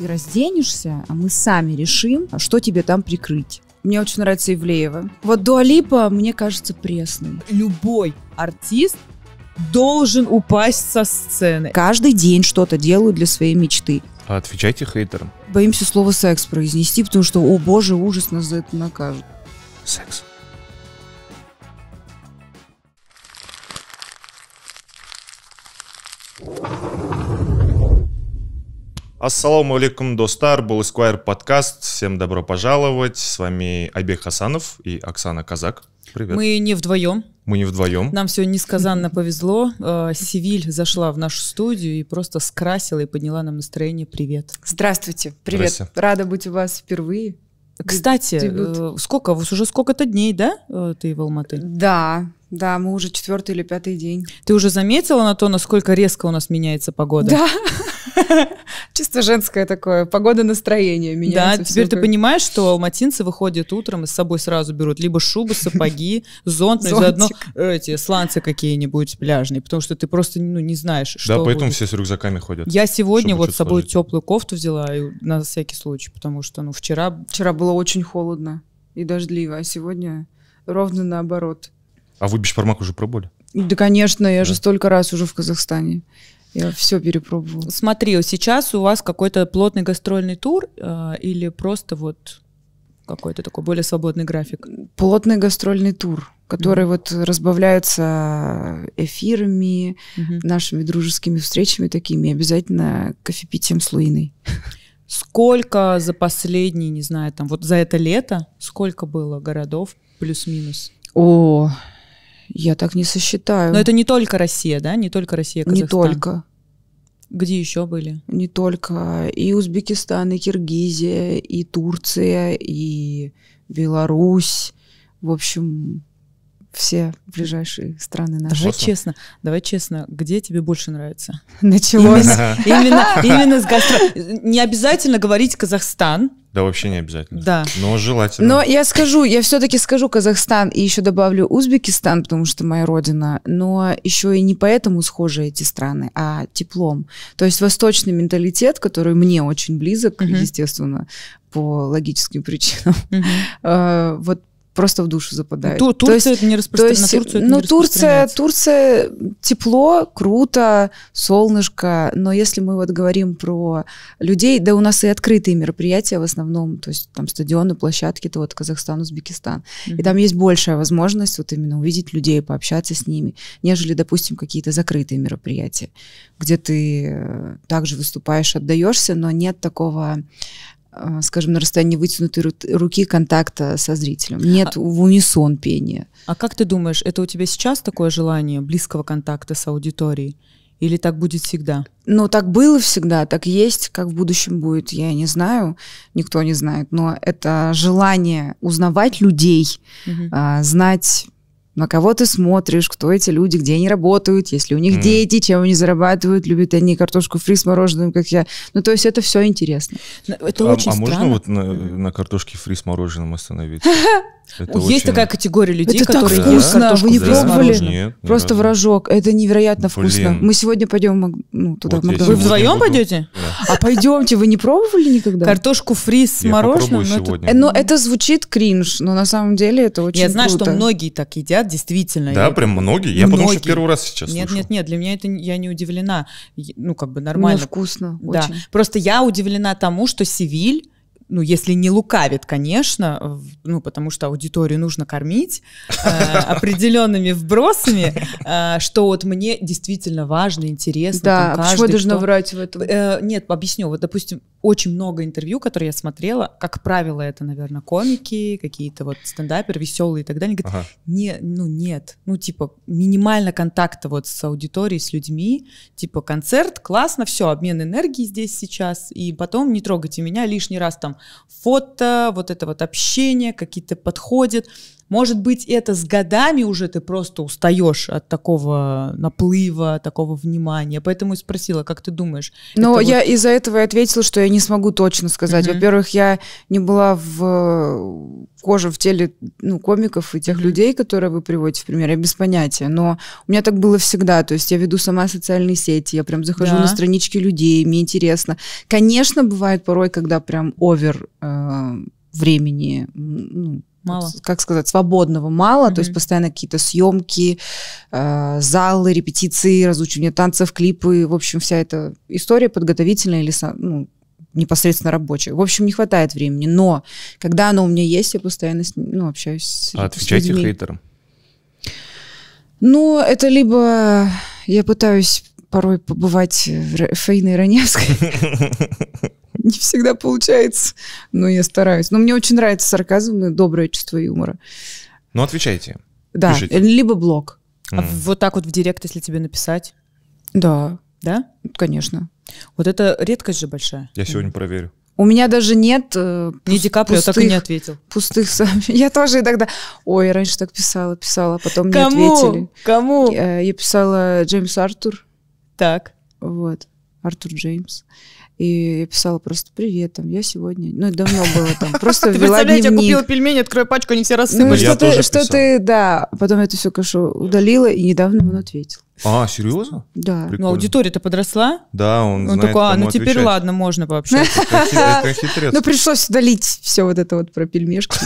ты разденешься, а мы сами решим, что тебе там прикрыть. Мне очень нравится Ивлеева. Вот Дуалипа, мне кажется, пресный. Любой артист должен упасть со сцены. Каждый день что-то делаю для своей мечты. А отвечайте хейтерам. Боимся слово секс произнести, потому что, о боже, ужас, нас за это накажут. Секс. Ассаламу алейкум, достар, был Esquire подкаст. Всем добро пожаловать. С вами Айбек Хасанов и Оксана Казак. Привет. Мы не вдвоем. Мы не вдвоем. Нам сегодня несказанно повезло. Э, Севиль зашла в нашу студию и просто скрасила и подняла нам настроение. Привет. Здравствуйте. Привет. Здрасте. Рада быть у вас впервые. Кстати, э, Дебют. сколько? Вот уже сколько-то дней, да, э, ты в Алматы? Да, да, мы уже четвертый или пятый день. Ты уже заметила на то, насколько резко у нас меняется погода? Да. Чисто женское такое, погода настроение меняется. Да, теперь ты как... понимаешь, что алматинцы выходят утром и с собой сразу берут либо шубы, сапоги, зонт, но ну, заодно эти сланцы какие-нибудь пляжные, потому что ты просто ну, не знаешь, что Да, поэтому будет. все с рюкзаками ходят. Я сегодня вот с собой сложить. теплую кофту взяла и, на всякий случай, потому что ну вчера... Вчера было очень холодно и дождливо, а сегодня ровно наоборот. А вы бешпармак уже пробовали? Да, конечно, я да. же столько раз уже в Казахстане. Я все перепробовала. Смотри, сейчас у вас какой-то плотный гастрольный тур э, или просто вот какой-то такой более свободный график? Плотный гастрольный тур, который mm вот разбавляется эфирами, mm-hmm. нашими дружескими встречами такими, обязательно кофепитием с Луиной. Сколько за последние, не знаю, там вот за это лето, сколько было городов плюс-минус? О, я так не сосчитаю. Но это не только Россия, да? Не только Россия, Казахстан. Не только. Где еще были? Не только. И Узбекистан, и Киргизия, и Турция, и Беларусь. В общем, все ближайшие страны наши. Давай Классно. честно, давай честно, где тебе больше нравится? Началось. Именно, именно, именно с гастро... Не обязательно говорить Казахстан, да, вообще не обязательно. Да. Но желательно. Но я скажу, я все-таки скажу Казахстан и еще добавлю Узбекистан, потому что моя родина, но еще и не поэтому схожи эти страны, а теплом. То есть восточный менталитет, который мне очень близок, угу. естественно, по логическим причинам, угу. вот просто в душу западает. Ну, Ту, Турция то есть, это не распространено. То есть, Турцию ну, Турция, Турция тепло, круто, солнышко, но если мы вот говорим про людей, да у нас и открытые мероприятия в основном, то есть там стадионы, площадки, это вот Казахстан, Узбекистан. Mm-hmm. И там есть большая возможность вот именно увидеть людей, пообщаться с ними, нежели, допустим, какие-то закрытые мероприятия, где ты э, также выступаешь, отдаешься, но нет такого Э, скажем, на расстоянии вытянутой руки контакта со зрителем. Нет а, в унисон пения. А как ты думаешь, это у тебя сейчас такое желание близкого контакта с аудиторией? Или так будет всегда? Ну, так было всегда, так есть, как в будущем будет, я не знаю, никто не знает, но это желание узнавать людей, угу. знать на кого ты смотришь, кто эти люди, где они работают, есть ли у них mm. дети, чем они зарабатывают, любят они картошку фри с мороженым, как я. Ну, то есть это все интересно. Ну, это а, очень а странно. можно вот на, на картошке фри с мороженым остановиться? Это Есть очень... такая категория людей, это которые так вкусно, да? вы не пробовали? Нет, Просто вражок. это невероятно Блин. вкусно. Мы сегодня пойдем ну, туда, вот в Макдональдс. Вы вдвоем буду... пойдете? Да. А пойдемте, вы не пробовали никогда? Картошку фри с Я мороженым? Но ну, это... Э, но это звучит кринж, но на самом деле это очень Я знаю, что многие так едят, действительно. Да, Я... прям многие? Я многие. потому что первый раз сейчас Нет, слышу. нет, нет, для меня это я не удивлена. Ну, как бы нормально. Мне вкусно, да. Очень. Просто я удивлена тому, что Севиль ну, если не лукавит, конечно, ну, потому что аудиторию нужно кормить э, определенными вбросами, э, что вот мне действительно важно, интересно. Да, там, а каждый, почему я должна кто... врать в этом? Э, нет, объясню. Вот, допустим, очень много интервью, которые я смотрела, как правило, это, наверное, комики, какие-то вот стендаперы веселые и так далее. говорят, ага. не, ну, нет, ну, типа, минимально контакта вот с аудиторией, с людьми, типа, концерт, классно, все, обмен энергии здесь сейчас, и потом не трогайте меня лишний раз там фото, вот это вот общение, какие-то подходят. Может быть, это с годами уже ты просто устаешь от такого наплыва, такого внимания. Поэтому и спросила, как ты думаешь? Но я вот... из-за этого и ответила, что я не смогу точно сказать. Mm-hmm. Во-первых, я не была в э, коже, в теле ну, комиков и тех mm-hmm. людей, которые вы приводите в пример. Я без понятия. Но у меня так было всегда. То есть я веду сама социальные сети, я прям захожу да. на странички людей, мне интересно. Конечно, бывает порой, когда прям овер э, времени, ну, мало. как сказать, свободного мало, mm-hmm. то есть постоянно какие-то съемки, э, залы, репетиции, разучивание танцев, клипы, в общем, вся эта история подготовительная или ну, непосредственно рабочая. В общем, не хватает времени, но когда оно у меня есть, я постоянно с, ну, общаюсь с, а отвечайте с людьми. хейтерам. Ну, это либо я пытаюсь порой побывать в Фейной Раневской. не всегда получается, но я стараюсь. Но мне очень нравится сарказм и доброе чувство юмора. Ну, отвечайте. Да, Пишите. либо блог. А mm. вот так вот в директ, если тебе написать? Да. Да? Конечно. Вот это редкость же большая. Я сегодня проверю. У меня даже нет э, не пуст, Ди Каприо пустых, так и не ответил. Пустых сообщений. Я тоже иногда... Ой, раньше так писала, писала, а потом Кому? не ответили. Кому? Я, я писала Джеймс Артур. Так. Вот. Артур Джеймс. И я писала просто «Привет, там, я сегодня...» Ну, это давно было там. Просто Ты представляешь, я купила пельмени, открою пачку, они все ну, рассыпались. Ну, что ты, да. Потом это все, конечно, удалила, и недавно он ответил. А, серьезно? Да. Прикольно. Ну, аудитория-то подросла? Да, он Он знает, такой, а, ну отвечать. теперь ладно, можно пообщаться. Ну, пришлось удалить все вот это вот про пельмешки.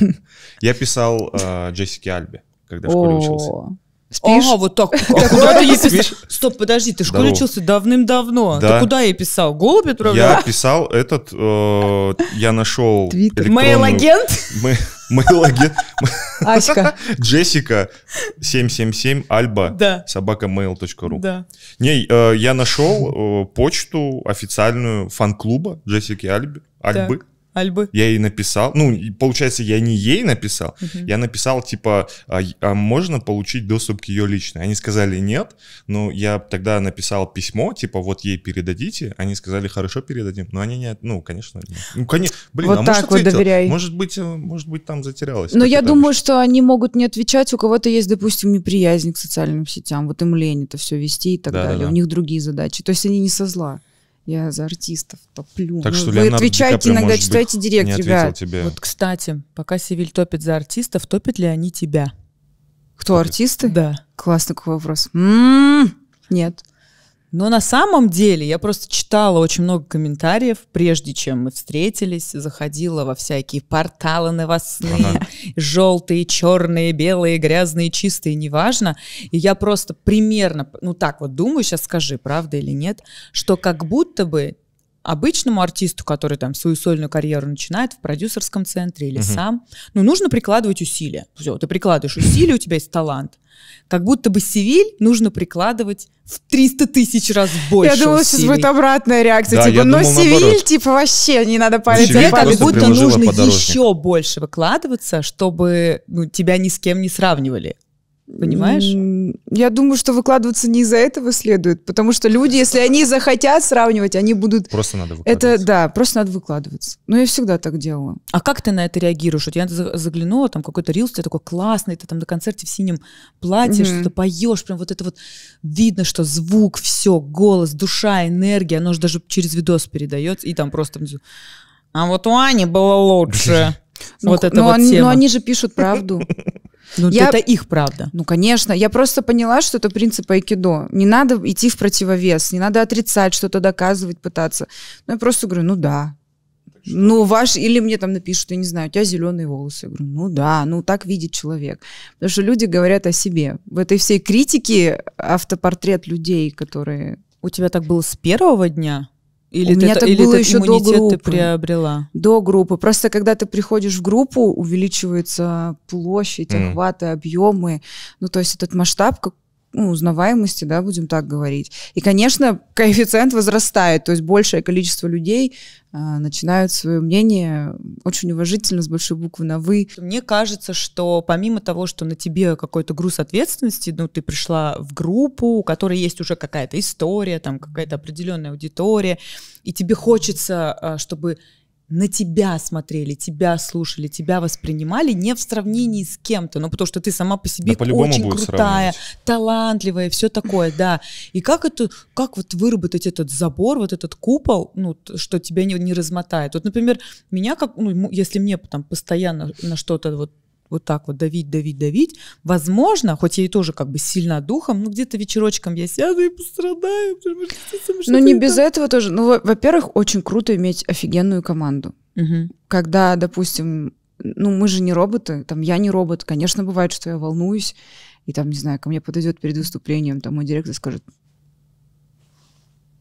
Я писал э, Джессике Альбе, когда в школе учился. Спишь? Ага, вот так. А куда ты ей писал? Стоп, подожди, ты в школе учился давным-давно. Да. Ты куда я писал? Голубь отправлял? Я писал этот, э, я нашел Твиттер. Мейл-агент? Мейл-агент. Аська. Джессика 777 альба да. собака mail.ru. Да. Не, э, я нашел э, почту официальную фан-клуба Джессики Альбы. Альбы. Так. Альбы. Я ей написал, ну, получается, я не ей написал, угу. я написал, типа, а, а можно получить доступ к ее личной? Они сказали нет, но я тогда написал письмо, типа, вот ей передадите, они сказали, хорошо, передадим, но они не, ну, конечно, нет. ну, конечно, блин, вот а так может вот доверяй. Может быть, э, может быть, там затерялась. Но я думаю, что они могут не отвечать, у кого-то есть, допустим, неприязнь к социальным сетям, вот им лень это все вести и так да, далее, да, да. у них другие задачи, то есть они не со зла. Я за артистов топлю. Так ну, что, вы Леонардо отвечаете иногда, читайте быть, директ, ребят. Тебе. Вот, кстати, пока Севиль топит за артистов, топят ли они тебя? Кто, артисты? Да. Классный такой вопрос. М-м-м. Нет. Но на самом деле я просто читала очень много комментариев, прежде чем мы встретились, заходила во всякие порталы новостные, ага. желтые, черные, белые, грязные, чистые, неважно. И я просто примерно, ну так вот думаю, сейчас скажи, правда или нет, что как будто бы обычному артисту, который там свою сольную карьеру начинает в продюсерском центре или угу. сам, ну, нужно прикладывать усилия. Все, ты прикладываешь усилия, у тебя есть талант. Как будто бы Севиль нужно прикладывать в 300 тысяч раз больше Я думала, сейчас будет обратная реакция. Да, типа, но «Ну, думал, Севиль, типа, вообще не надо палец. Тебе как будто нужно еще больше выкладываться, чтобы ну, тебя ни с кем не сравнивали. Понимаешь? Я думаю, что выкладываться не из-за этого следует, потому что люди, если они захотят сравнивать, они будут... Просто надо выкладываться. Это, да, просто надо выкладываться. Но ну, я всегда так делала. А как ты на это реагируешь? Вот я заглянула, там какой-то рилс, ты такой классный, ты там на концерте в синем платье, mm-hmm. что-то поешь, прям вот это вот видно, что звук, все, голос, душа, энергия, оно же даже через видос передается, и там просто А вот у Ани было лучше. Вот ну, это ну, вот тема. Но они же пишут правду. Ну, я... это их правда. Ну, конечно. Я просто поняла, что это принцип айкидо. Не надо идти в противовес, не надо отрицать, что-то доказывать, пытаться. Ну, я просто говорю, ну да. Ну, ваш, или мне там напишут, я не знаю, у тебя зеленые волосы. Я говорю, ну да, ну так видит человек. Потому что люди говорят о себе. В этой всей критике автопортрет людей, которые... У тебя так было с первого дня? Или у меня это, так или было еще до группы. ты приобрела? До группы. Просто когда ты приходишь в группу, увеличивается площадь, mm. охваты, объемы. Ну, то есть этот масштаб, ну, узнаваемости, да, будем так говорить. И, конечно, коэффициент возрастает, то есть большее количество людей а, начинают свое мнение очень уважительно, с большой буквы на «вы». Мне кажется, что помимо того, что на тебе какой-то груз ответственности, ну, ты пришла в группу, у которой есть уже какая-то история, там, какая-то определенная аудитория, и тебе хочется, а, чтобы на тебя смотрели, тебя слушали, тебя воспринимали не в сравнении с кем-то, но ну, потому что ты сама по себе да, по очень крутая, сравнивать. талантливая, все такое, да. И как это, как вот выработать этот забор, вот этот купол, ну что тебя не, не размотает. Вот, например, меня как, ну если мне там постоянно на что-то вот вот так вот давить, давить, давить. Возможно, хоть я и тоже как бы сильно духом, но ну, где-то вечерочком я сяду и пострадаю. Ну не без этого тоже. Ну, во-первых, очень круто иметь офигенную команду. Когда, допустим, ну мы же не роботы, там я не робот, конечно, бывает, что я волнуюсь, и там, не знаю, ко мне подойдет перед выступлением, там мой директор скажет,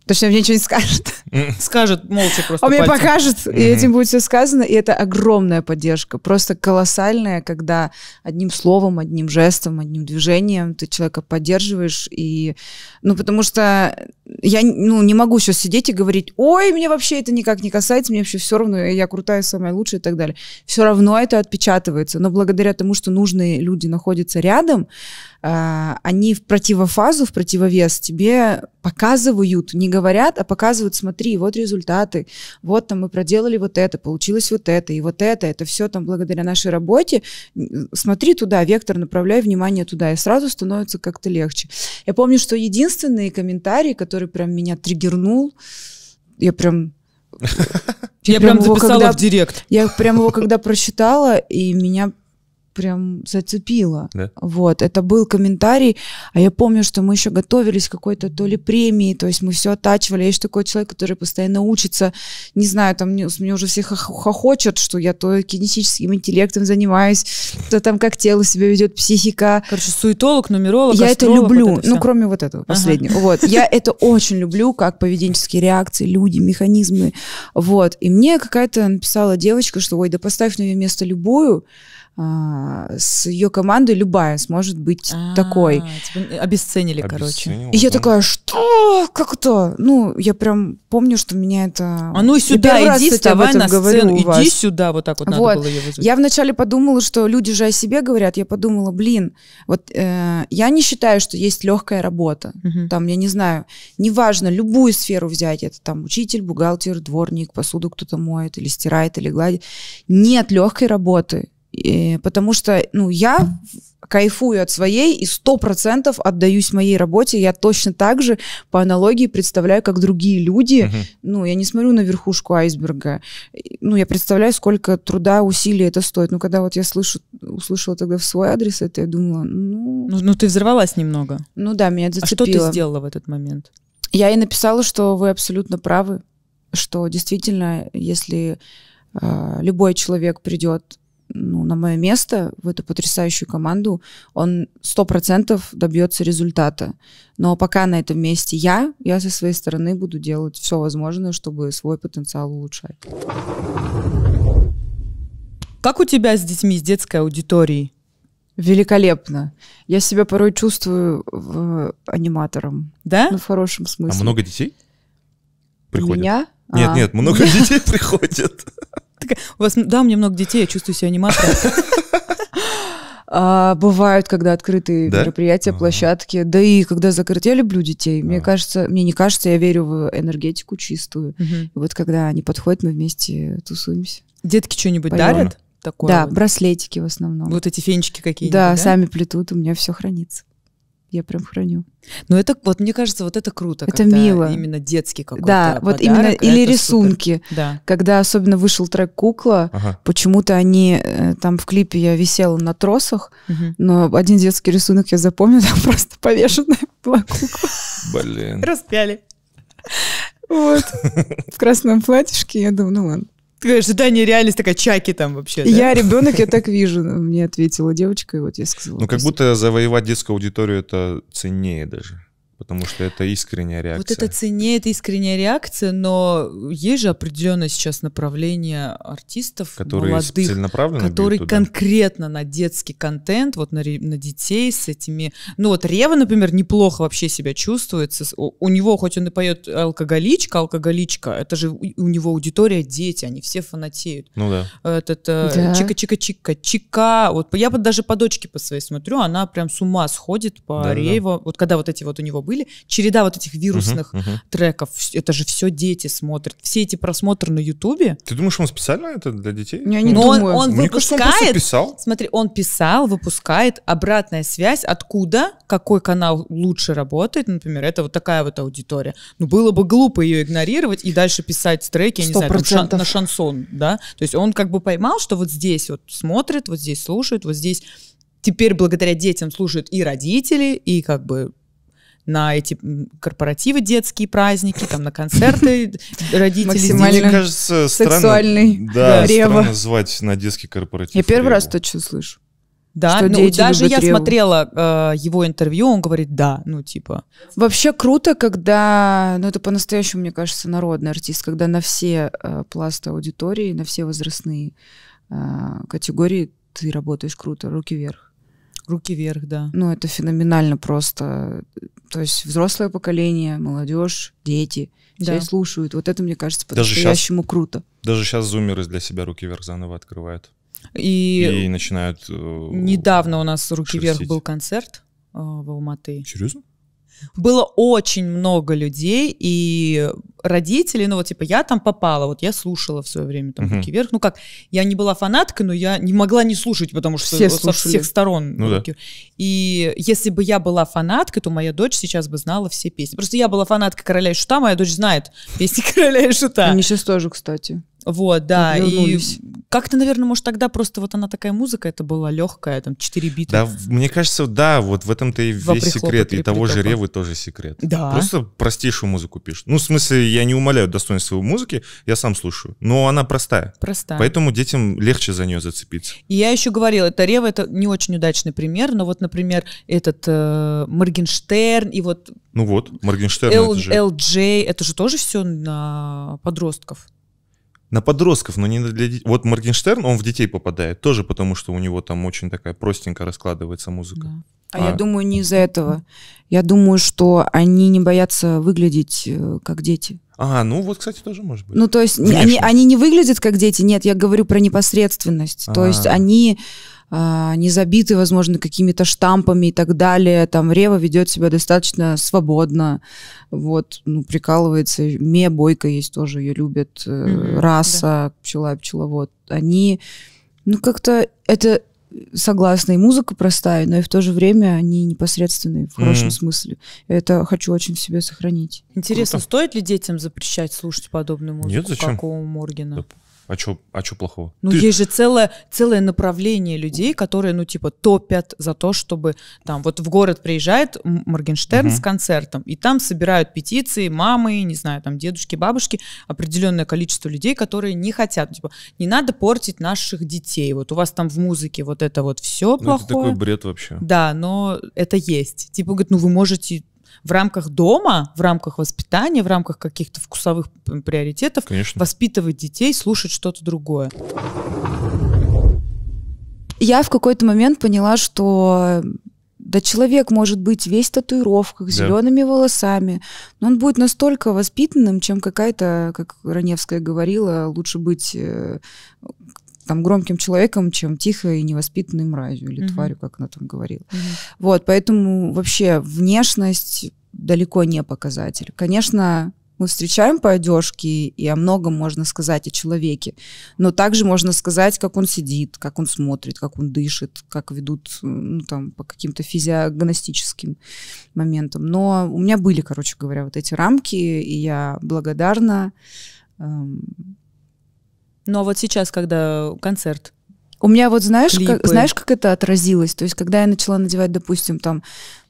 Точнее, мне ничего не скажет. Скажет молча просто. Он мне покажет, и этим будет все сказано. И это огромная поддержка, просто колоссальная, когда одним словом, одним жестом, одним движением ты человека поддерживаешь. И, ну, потому что я ну, не могу сейчас сидеть и говорить, ой, мне вообще это никак не касается, мне вообще все равно, я крутая, самая лучшая и так далее. Все равно это отпечатывается. Но благодаря тому, что нужные люди находятся рядом, а, они в противофазу, в противовес тебе показывают, не говорят говорят, а показывают, смотри, вот результаты, вот там мы проделали вот это, получилось вот это, и вот это, это все там благодаря нашей работе, смотри туда, вектор направляй внимание туда, и сразу становится как-то легче. Я помню, что единственный комментарий, который прям меня триггернул, я прям я прям, прям записала его, когда, в директ. Я прям его когда прочитала, и меня прям зацепило. Да? Вот, это был комментарий, а я помню, что мы еще готовились к какой-то то ли премии, то есть мы все оттачивали. Я еще такой человек, который постоянно учится, не знаю, там мне, мне уже все хохочет, что я то кинетическим интеллектом занимаюсь, то там как тело себя ведет, психика. Короче, суетолог, нумеролог, Я это люблю, вот это ну кроме вот этого последнего. Ага. Вот, я это очень люблю, как поведенческие реакции, люди, механизмы, вот. И мне какая-то написала девочка, что ой, да поставь на ее место любую, а, с ее командой любая сможет быть А-а-а, такой. Тебя обесценили, короче. И я такая, что? Как это? Ну, я прям помню, что меня это... А ну и сюда я иди, вставай на сцену, иди сюда, вот так вот, вот. надо было ее вызвать. Я вначале подумала, что люди же о себе говорят, я подумала, блин, вот э, я не считаю, что есть легкая работа, угу. там, я не знаю, неважно, любую сферу взять, это там учитель, бухгалтер, дворник, посуду кто-то моет или стирает или гладит, нет легкой работы, Э, потому что, ну, я кайфую от своей и сто процентов отдаюсь моей работе. Я точно так же по аналогии представляю, как другие люди. Uh-huh. Ну, я не смотрю на верхушку айсберга. Ну, я представляю, сколько труда, усилий это стоит. Ну, когда вот я слышу, услышала тогда в свой адрес это, я думала, ну... Ну, ну ты взорвалась немного. Ну да, меня это зацепило. А что ты сделала в этот момент? Я ей написала, что вы абсолютно правы, что действительно, если э, любой человек придет ну, на мое место, в эту потрясающую команду, он сто процентов добьется результата. Но пока на этом месте я, я со своей стороны буду делать все возможное, чтобы свой потенциал улучшать. Как у тебя с детьми, с детской аудиторией? Великолепно. Я себя порой чувствую в, э, аниматором. Да? Ну, в хорошем а смысле. А много детей приходят? Меня? Нет, а. нет, много детей приходят. У вас, да, у меня много детей, я чувствую себя аниматором. А, бывают, когда открытые да? мероприятия, ага. площадки, да и когда закрытые. Я люблю детей. Ага. Мне кажется, мне не кажется, я верю в энергетику чистую. Угу. И вот когда они подходят, мы вместе тусуемся. Детки что-нибудь дарят? Такое да, вот. браслетики в основном. Вот эти фенечки какие-нибудь. Да, да, сами плетут, у меня все хранится я прям храню. Ну это вот мне кажется, вот это круто. Это мило. Именно детский какой-то. Да, вот именно а или рисунки. Супер. Да. Когда особенно вышел трек "Кукла", ага. почему-то они э, там в клипе я висела на тросах, угу. но один детский рисунок я запомню там просто повешенная была кукла. Блин. Распяли. Вот. В красном платьишке я думаю, ну ладно ожидание реальность такая чаки там вообще. Да? Я ребенок, я так вижу, мне ответила девочка, и вот я сказала. Ну, как будто завоевать детскую аудиторию это ценнее даже потому что это искренняя реакция. Вот это цене, это искренняя реакция, но есть же определенное сейчас направление артистов которые молодых, которые конкретно на детский контент, вот на, на детей с этими... Ну вот Рева, например, неплохо вообще себя чувствует. У, у него, хоть он и поет алкоголичка, алкоголичка, это же у, у него аудитория дети, они все фанатеют. Ну да. Этот э, да. чика-чика-чика, чика. Вот я даже по дочке по своей смотрю, она прям с ума сходит по да, Реву. Да. Вот когда вот эти вот у него были, череда вот этих вирусных uh-huh, uh-huh. треков, это же все дети смотрят, все эти просмотры на Ютубе. Ты думаешь, он специально это для детей? Я не Но ну, думаю. Он, он Мне выпускает, кажется, он писал. Смотри, он писал, выпускает, обратная связь, откуда, какой канал лучше работает, например, это вот такая вот аудитория. Ну, было бы глупо ее игнорировать и дальше писать треки, я не 100%. знаю, там, шан, на шансон, да? То есть он как бы поймал, что вот здесь вот смотрит, вот здесь слушает, вот здесь теперь благодаря детям слушают и родители, и как бы на эти корпоративы, детские праздники, там на концерты родителей. Максимально кажется, сексуальный да, странно звать на детский корпоратив. Я первый раз точно слышу. Да, что ну, даже я реву. смотрела э, его интервью, он говорит, да, ну типа. Вообще круто, когда, ну это по-настоящему, мне кажется, народный артист, когда на все э, пласты аудитории, на все возрастные э, категории ты работаешь круто, руки вверх. Руки вверх, да. Ну, это феноменально просто. То есть взрослое поколение, молодежь, дети, да. все слушают. Вот это, мне кажется, по-настоящему круто. Даже сейчас зумеры для себя руки вверх заново открывают. И, и начинают... Э, недавно у нас «Руки шерстить. вверх» был концерт э, в Алматы. Серьезно? было очень много людей, и родители, ну вот типа я там попала, вот я слушала в свое время там угу. руки вверх, ну как, я не была фанаткой, но я не могла не слушать, потому что Все со всех сторон. Ну, руки. Да. И если бы я была фанаткой, то моя дочь сейчас бы знала все песни. Просто я была фанаткой Короля и Шута, моя дочь знает песни Короля и Шута. Они сейчас тоже, кстати. Вот, да. Вернулись. И как-то, наверное, может, тогда просто вот она такая музыка, это была легкая, там, 4 бита. Да, мне кажется, да, вот в этом-то и Во весь секрет. И того же Ревы тоже секрет. Да. Просто простейшую музыку пишет. Ну, в смысле, я не умоляю его музыки, я сам слушаю. Но она простая. Простая. Поэтому детям легче за нее зацепиться. И я еще говорила, это Рева, это не очень удачный пример, но вот, например, этот э, Моргенштерн и вот... Ну вот, Моргенштерн Л, это же... LJ, это же тоже все на подростков на подростков, но не для детей. Вот Моргенштерн, он в детей попадает тоже, потому что у него там очень такая простенько раскладывается музыка. Да. А, а я думаю, не из-за этого. Я думаю, что они не боятся выглядеть э, как дети. А, ну вот, кстати, тоже может быть. Ну, то есть они, они не выглядят как дети, нет, я говорю про непосредственность. А-а-а. То есть а. они а, не забиты, возможно, какими-то штампами и так далее. Там Рева ведет себя достаточно свободно, вот, ну, прикалывается. Мия Бойко есть тоже, ее любят. Mm-hmm, Раса, да. пчела и пчеловод. Они, ну, как-то это согласна, и музыка простая, но и в то же время они непосредственные в хорошем mm-hmm. смысле. Это хочу очень в себе сохранить. Интересно, Круто. стоит ли детям запрещать слушать подобную музыку, Нет, зачем? как у Моргина? Да, а чё, а чё плохого? Ну, Ты... есть же целое, целое направление людей, которые, ну, типа, топят за то, чтобы там вот в город приезжает Моргенштерн угу. с концертом, и там собирают петиции, мамы, не знаю, там, дедушки, бабушки, определенное количество людей, которые не хотят, типа, не надо портить наших детей. Вот у вас там в музыке вот это вот все ну, плохое. Это такой бред вообще. Да, но это есть. Типа, говорит, ну, вы можете в рамках дома, в рамках воспитания, в рамках каких-то вкусовых приоритетов Конечно. воспитывать детей, слушать что-то другое. Я в какой-то момент поняла, что да человек может быть весь в татуировках, зелеными да. волосами, но он будет настолько воспитанным, чем какая-то, как Раневская говорила, лучше быть э, там громким человеком, чем тихой и невоспитанной мразью или угу. тварью, как она там говорила. Угу. Вот, поэтому вообще внешность далеко не показатель. Конечно, мы встречаем по одежке, и о многом можно сказать о человеке. Но также можно сказать, как он сидит, как он смотрит, как он дышит, как ведут ну, там, по каким-то физиогностическим моментам. Но у меня были, короче говоря, вот эти рамки, и я благодарна эм, ну а вот сейчас, когда концерт, у меня вот знаешь, как, знаешь, как это отразилось? То есть, когда я начала надевать, допустим, там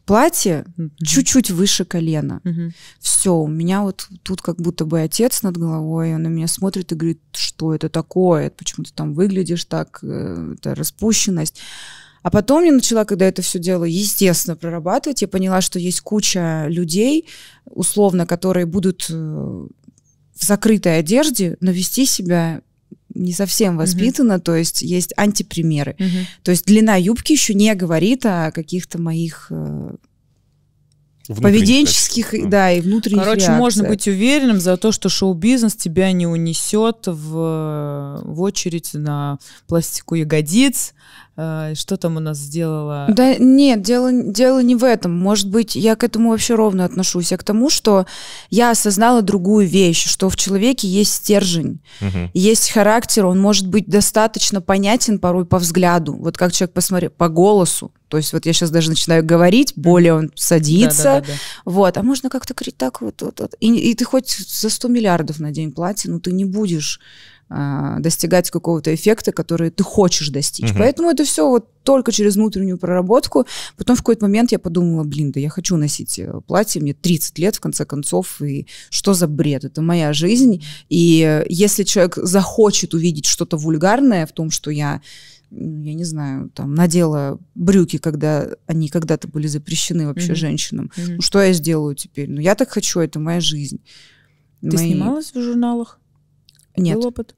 платье mm-hmm. чуть-чуть выше колена, mm-hmm. все, у меня вот тут как будто бы отец над головой, он на меня смотрит и говорит, что это такое, почему ты там выглядишь так, э, это распущенность. А потом я начала, когда это все дело, естественно, прорабатывать, я поняла, что есть куча людей, условно, которые будут э, в закрытой одежде, но вести себя не совсем воспитана, угу. то есть есть антипримеры. Угу. То есть длина юбки еще не говорит о каких-то моих э, Поведенческих, кстати. да, и внутренних Короче, реакций. можно быть уверенным за то, что шоу-бизнес тебя не унесет в, в очередь на пластику ягодиц. Э, что там у нас сделала? Да нет, дело, дело не в этом. Может быть, я к этому вообще ровно отношусь. Я к тому, что я осознала другую вещь, что в человеке есть стержень, угу. есть характер, он может быть достаточно понятен порой по взгляду, вот как человек посмотрел, по голосу. То есть вот я сейчас даже начинаю говорить, более он садится. Да, да, да, да. Вот, а можно как-то говорить так вот, вот, вот. И, и ты хоть за 100 миллиардов на день плати, но ну ты не будешь а, достигать какого-то эффекта, который ты хочешь достичь. Угу. Поэтому это все вот только через внутреннюю проработку. Потом в какой-то момент я подумала, блин, да я хочу носить э, платье, мне 30 лет в конце концов, и что за бред, это моя жизнь. И э, если человек захочет увидеть что-то вульгарное в том, что я я не знаю, там, надела брюки, когда они когда-то были запрещены вообще mm-hmm. женщинам. Mm-hmm. Ну, что я сделаю теперь? Ну, я так хочу, это моя жизнь. Ты Мои... снималась в журналах? Нет. Был опыт?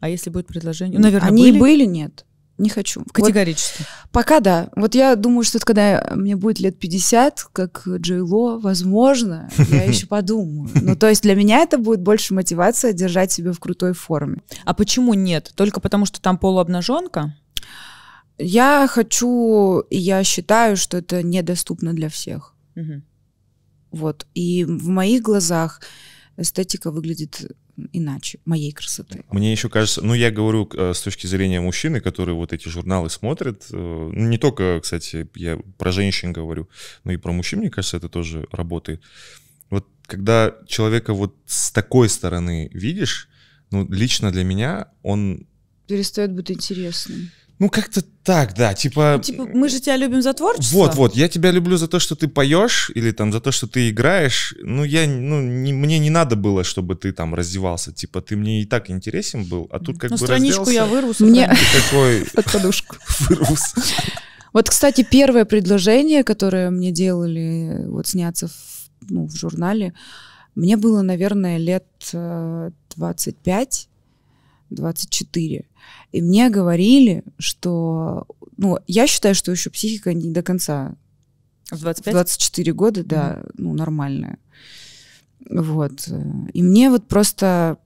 А если будет предложение? Ну, наверное, Они были? были, нет. Не хочу. Категорически. Вот, пока да. Вот я думаю, что это когда мне будет лет 50, как Джей Ло, возможно, я еще подумаю. Ну, то есть для меня это будет больше мотивация держать себя в крутой форме. А почему нет? Только потому, что там полуобнаженка? Я хочу, и я считаю, что это недоступно для всех. Угу. Вот. И в моих глазах эстетика выглядит иначе, моей красоты. Мне еще кажется, ну я говорю э, с точки зрения мужчины, которые вот эти журналы смотрят, э, ну не только, кстати, я про женщин говорю, но и про мужчин, мне кажется, это тоже работает. Вот когда человека вот с такой стороны видишь, ну лично для меня он... Перестает быть интересным. Ну, как-то так, да, типа... Ну, типа, мы же тебя любим за творчество. Вот, вот, я тебя люблю за то, что ты поешь, или там за то, что ты играешь. Ну, я, ну, не, мне не надо было, чтобы ты там раздевался. Типа, ты мне и так интересен был, а тут как ну, бы страничку разделся, я вырву. Мне... такой... Под подушку. Вырвался. Вот, кстати, первое предложение, которое мне делали вот сняться в, ну, в журнале, мне было, наверное, лет 25, э, 24. И мне говорили, что... Ну, я считаю, что еще психика не до конца. В 25? 24 года, да, mm-hmm. ну, нормальная. Вот. И мне вот просто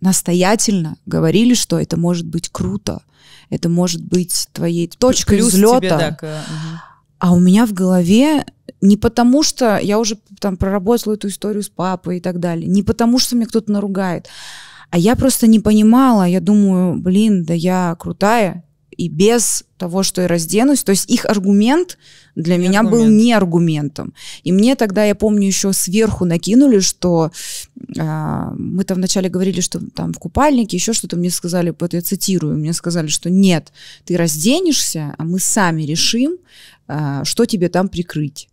настоятельно говорили, что это может быть круто, это может быть твоей точкой взлета. да, к... А у меня в голове не потому, что я уже там проработала эту историю с папой и так далее, не потому, что мне кто-то наругает, а я просто не понимала, я думаю, блин, да я крутая, и без того, что я разденусь. То есть их аргумент для не меня аргумент. был не аргументом. И мне тогда, я помню, еще сверху накинули, что э, мы там вначале говорили, что там в купальнике, еще что-то мне сказали, вот я цитирую, мне сказали, что нет, ты разденешься, а мы сами решим, э, что тебе там прикрыть.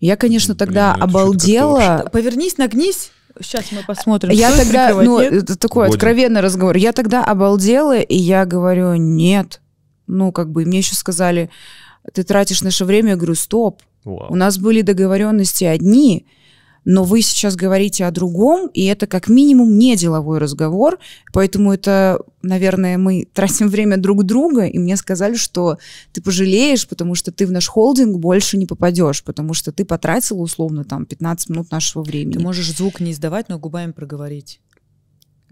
Я, конечно, тогда Блин, ну обалдела. Повернись, нагнись. Сейчас мы посмотрим. Я тогда, ну, нет? такой Годен. откровенный разговор. Я тогда обалдела, и я говорю, нет. Ну, как бы, мне еще сказали, ты тратишь наше время. Я говорю, стоп. Вау. У нас были договоренности одни, но вы сейчас говорите о другом, и это как минимум не деловой разговор, поэтому это, наверное, мы тратим время друг друга, и мне сказали, что ты пожалеешь, потому что ты в наш холдинг больше не попадешь, потому что ты потратила условно там 15 минут нашего времени. Ты можешь звук не издавать, но губами проговорить.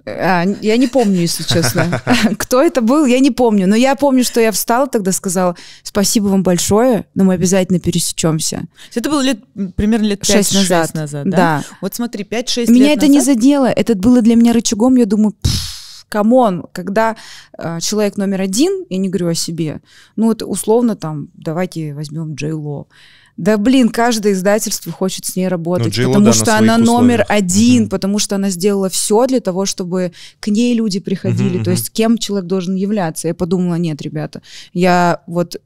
А, я не помню, если честно. Кто это был, я не помню. Но я помню, что я встала тогда, сказала, спасибо вам большое, но мы обязательно пересечемся. Это было лет, примерно лет 5-6 назад. назад да? да. Вот смотри, 5-6 Меня это не задело. Это было для меня рычагом, я думаю, камон, когда э, человек номер один, я не говорю о себе, ну вот условно там, давайте возьмем Джей Ло, да блин, каждое издательство хочет с ней работать, ну, потому что она номер условиях. один, угу. потому что она сделала все для того, чтобы к ней люди приходили, угу, то есть кем человек должен являться. Я подумала, нет, ребята, я вот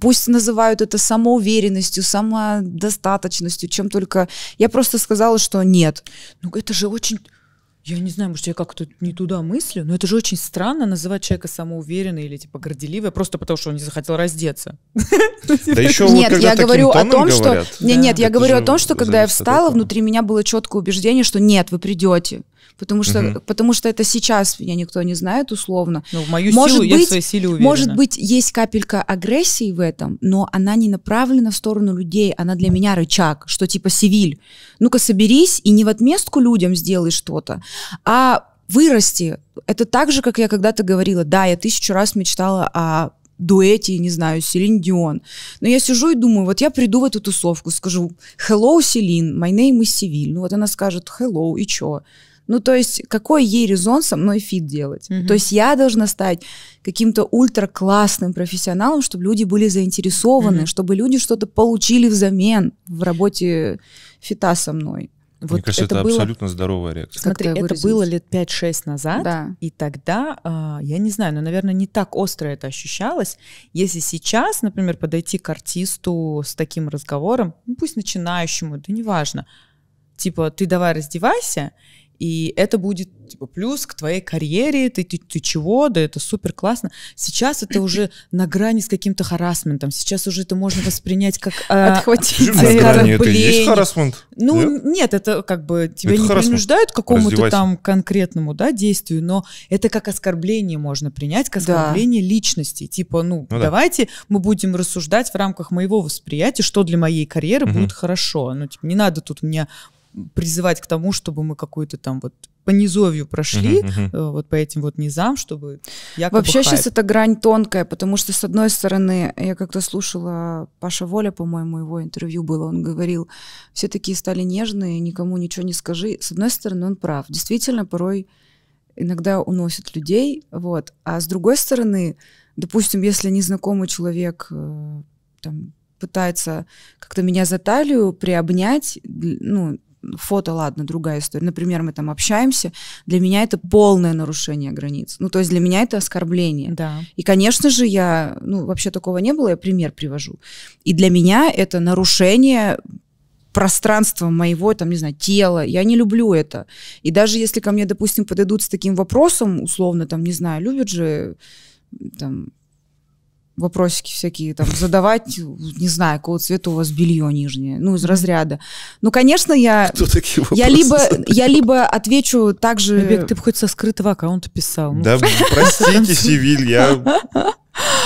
пусть называют это самоуверенностью, самодостаточностью, чем только. Я просто сказала, что нет. Ну это же очень я не знаю, может, я как-то не туда мыслю, но это же очень странно называть человека самоуверенным или типа горделивым просто потому, что он не захотел раздеться. Ну, типа, да еще Нет, я говорю о том, что... Нет, я говорю о том, что когда я встала, внутри меня было четкое убеждение, что нет, вы придете потому что, угу. потому что это сейчас меня никто не знает условно. Ну, в мою может силу быть, я в своей силе уверена. Может быть, есть капелька агрессии в этом, но она не направлена в сторону людей, она для меня рычаг, что типа сивиль, ну-ка соберись и не в отместку людям сделай что-то, а вырасти. Это так же, как я когда-то говорила, да, я тысячу раз мечтала о дуэте, не знаю, Селин Дион. Но я сижу и думаю, вот я приду в эту тусовку, скажу, hello, Селин, my name is Севиль. Ну вот она скажет, hello, и чё? Ну, то есть, какой ей резон со мной фит делать? Mm-hmm. То есть, я должна стать каким-то ультра-классным профессионалом, чтобы люди были заинтересованы, mm-hmm. чтобы люди что-то получили взамен в работе фита со мной. Вот кажется, это, это было... абсолютно здоровая реакция. Смотри, это было лет 5-6 назад, да. и тогда, а, я не знаю, но, наверное, не так остро это ощущалось. Если сейчас, например, подойти к артисту с таким разговором, ну, пусть начинающему, да неважно, типа, ты давай раздевайся, и это будет типа плюс к твоей карьере, ты, ты, ты чего, да это супер классно. Сейчас это уже на грани с каким-то харасментом, сейчас уже это можно воспринять как... Э, Отхватить. А, на грани это есть харасмент? Ну нет, нет это как бы тебя это не харасмент. принуждают к какому-то там конкретному да, действию, но это как оскорбление можно принять, как оскорбление да. личности. Типа, ну, ну давайте да. мы будем рассуждать в рамках моего восприятия, что для моей карьеры угу. будет хорошо. Ну, типа, не надо тут мне призывать к тому, чтобы мы какую-то там вот по низовью прошли, uh-huh, uh-huh. вот по этим вот низам, чтобы якобы Вообще хайп. сейчас эта грань тонкая, потому что, с одной стороны, я как-то слушала Паша Воля, по-моему, его интервью было, он говорил, все такие стали нежные, никому ничего не скажи. С одной стороны, он прав. Действительно, порой иногда уносят людей, вот. А с другой стороны, допустим, если незнакомый человек э, там пытается как-то меня за талию приобнять, ну, фото, ладно, другая история. Например, мы там общаемся, для меня это полное нарушение границ. Ну, то есть для меня это оскорбление. Да. И, конечно же, я, ну, вообще такого не было, я пример привожу. И для меня это нарушение пространства моего, там, не знаю, тела. Я не люблю это. И даже если ко мне, допустим, подойдут с таким вопросом, условно, там, не знаю, любят же там, вопросики всякие там задавать, не знаю, какого цвета у вас белье нижнее, ну, из разряда. Ну, конечно, я... Кто такие я либо, задает? я либо отвечу так же... Бег, ты бы хоть со скрытого аккаунта писал. Ну. да, простите, Севиль, я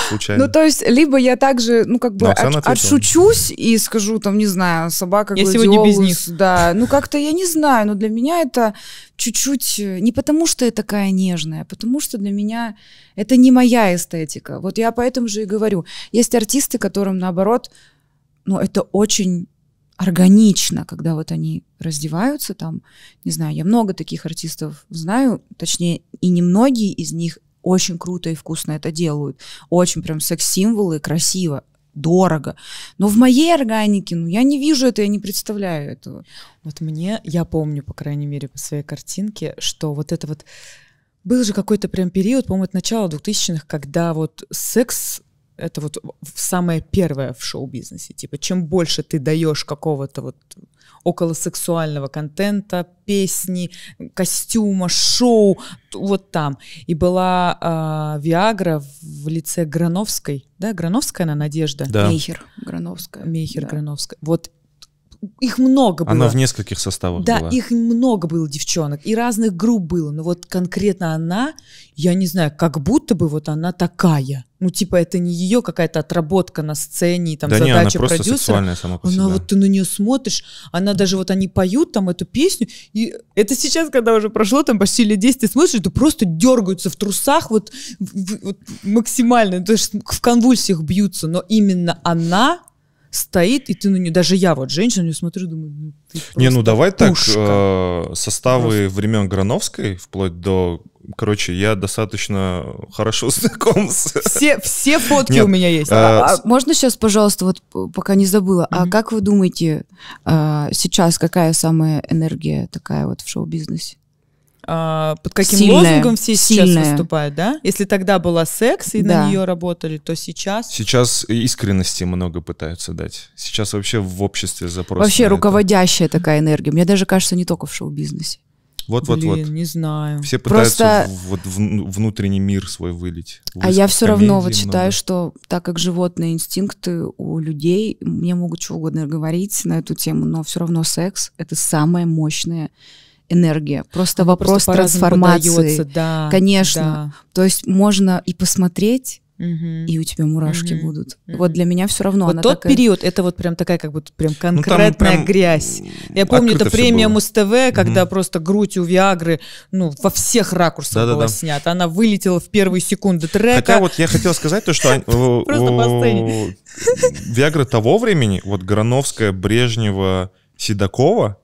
Случайно. Ну, то есть, либо я также, ну, как бы от, отшучусь и скажу, там, не знаю, собака Я сегодня без них. Да, ну, как-то я не знаю, но для меня это чуть-чуть... Не потому, что я такая нежная, а потому, что для меня это не моя эстетика. Вот я поэтому же и говорю. Есть артисты, которым, наоборот, ну, это очень органично, когда вот они раздеваются там, не знаю, я много таких артистов знаю, точнее, и немногие из них очень круто и вкусно это делают. Очень прям секс-символы, красиво дорого. Но в моей органике, ну, я не вижу это, я не представляю этого. Вот мне, я помню, по крайней мере, по своей картинке, что вот это вот... Был же какой-то прям период, по-моему, от начала 2000-х, когда вот секс это вот самое первое в шоу-бизнесе. Типа, чем больше ты даешь какого-то вот около сексуального контента, песни, костюма, шоу, вот там. И была э, Виагра в лице Грановской, да, Грановская она, Надежда? Да. Мейхер Грановская. Мейхер да. Грановская. Вот их много было. Она в нескольких составах Да, была. их много было девчонок, и разных групп было, но вот конкретно она, я не знаю, как будто бы вот она такая. Ну, типа, это не ее какая-то отработка на сцене, там, да задача не, она просто сексуальная сама по себе. Она вот, ты на нее смотришь, она даже вот, они поют там эту песню, и это сейчас, когда уже прошло там почти лет 10, ты смотришь, ты просто дергаются в трусах вот, вот максимально, то есть в конвульсиях бьются, но именно она стоит, и ты на нее, даже я вот, женщина, на нее смотрю, думаю, ну, ты Не, ну давай пушка. так, э, составы просто. времен Грановской, вплоть до... Короче, я достаточно хорошо знаком с... Все, все фотки Нет, у меня есть. Э, а, а, с... Можно сейчас, пожалуйста, вот пока не забыла, mm-hmm. а как вы думаете а, сейчас, какая самая энергия такая вот в шоу-бизнесе? А, под каким сильная, лозунгом все сильная. сейчас выступают, да? Если тогда была секс и да. на нее работали, то сейчас... Сейчас искренности много пытаются дать. Сейчас вообще в обществе запрос. Вообще руководящая это. такая энергия. Мне даже кажется, не только в шоу-бизнесе. Вот, Блин, вот, вот. не знаю. Все пытаются Просто... в, вот в, внутренний мир свой вылить. А я все равно вот много. что так как животные инстинкты у людей, мне могут чего угодно говорить на эту тему, но все равно секс это самое мощное энергия, просто Она вопрос просто трансформации. да, Конечно. Да. То есть можно и посмотреть, Угу. И у тебя мурашки угу. будут. Угу. Вот для меня все равно. Вот она тот такая... период, это вот прям такая как будто прям ну, конкретная ну, прям грязь. Я помню, это премия Муз ТВ, когда угу. просто грудь у Виагры, ну во всех ракурсах да, была да, да. снята. Она вылетела в первые секунды трека. Хотя вот я хотел сказать то, что э, Виагра того времени, вот Грановская, Брежнева, Седокова,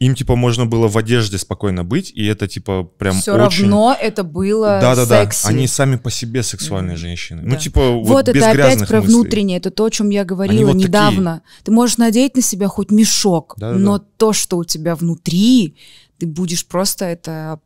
им типа можно было в одежде спокойно быть, и это типа прям Все очень... равно это было да, да, да. Секси. Они сами по себе сексуальные mm женщины. Ну, да. Ну типа вот, вот без это опять про мыслей. внутреннее, это то, о чем я говорила вот недавно. Такие. Ты можешь надеть на себя хоть мешок, да, да, но да. то, что у тебя внутри, ты будешь просто это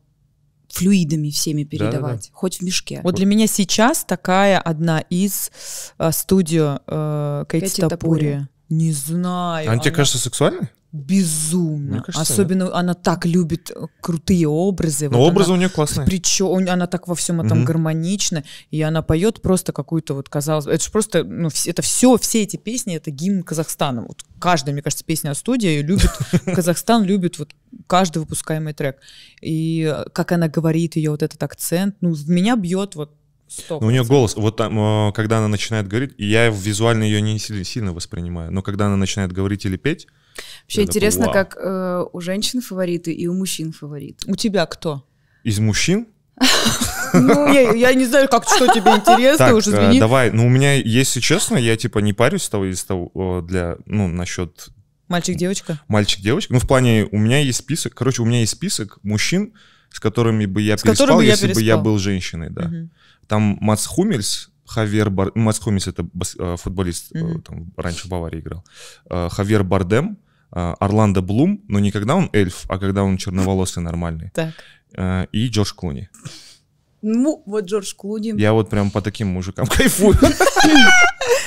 флюидами всеми передавать, да, да, да. хоть в мешке. Вот для меня сейчас такая одна из э, студио э, Кэти, Кэти Не знаю. Она, она тебе кажется сексуальной? безумно. кажется, Особенно да. она так любит э, крутые образы. Но ну, вот образы она, у нее классные. Причем она так во всем этом угу. гармонична, и она поет просто какую-то вот казалось, это же просто, ну это все, все эти песни это гимн Казахстана. Вот каждая, мне кажется, песня от студии любит Казахстан, любит вот каждый выпускаемый трек. И э, как она говорит ее вот этот акцент, ну меня бьет вот Ну, у нее голос, вот там, э, когда она начинает говорить, я визуально ее не сильно воспринимаю, но когда она начинает говорить или петь, Вообще я интересно, как э, у женщин фавориты и у мужчин фавориты. У тебя кто? Из мужчин? Ну, я, не знаю, как что тебе интересно, уже э, извини. Давай, ну у меня, если честно, я типа не парюсь того из того э, для, ну, насчет. Мальчик-девочка? Мальчик-девочка. Ну, в плане, у меня есть список. Короче, у меня есть список мужчин, с которыми бы я с переспал, бы я если переспал. бы я был женщиной, да. Угу. Там Мац Хумельс, Хавьер Бар... Мац Хумельс это бас... Э, футболист, угу. там раньше в Баварии играл. Хавьер Бардем, а, Орландо Блум, но не когда он эльф, а когда он черноволосый нормальный. Так. А, и Джордж Клуни. Ну, вот Джордж Клуни. Я вот прям по таким мужикам кайфую.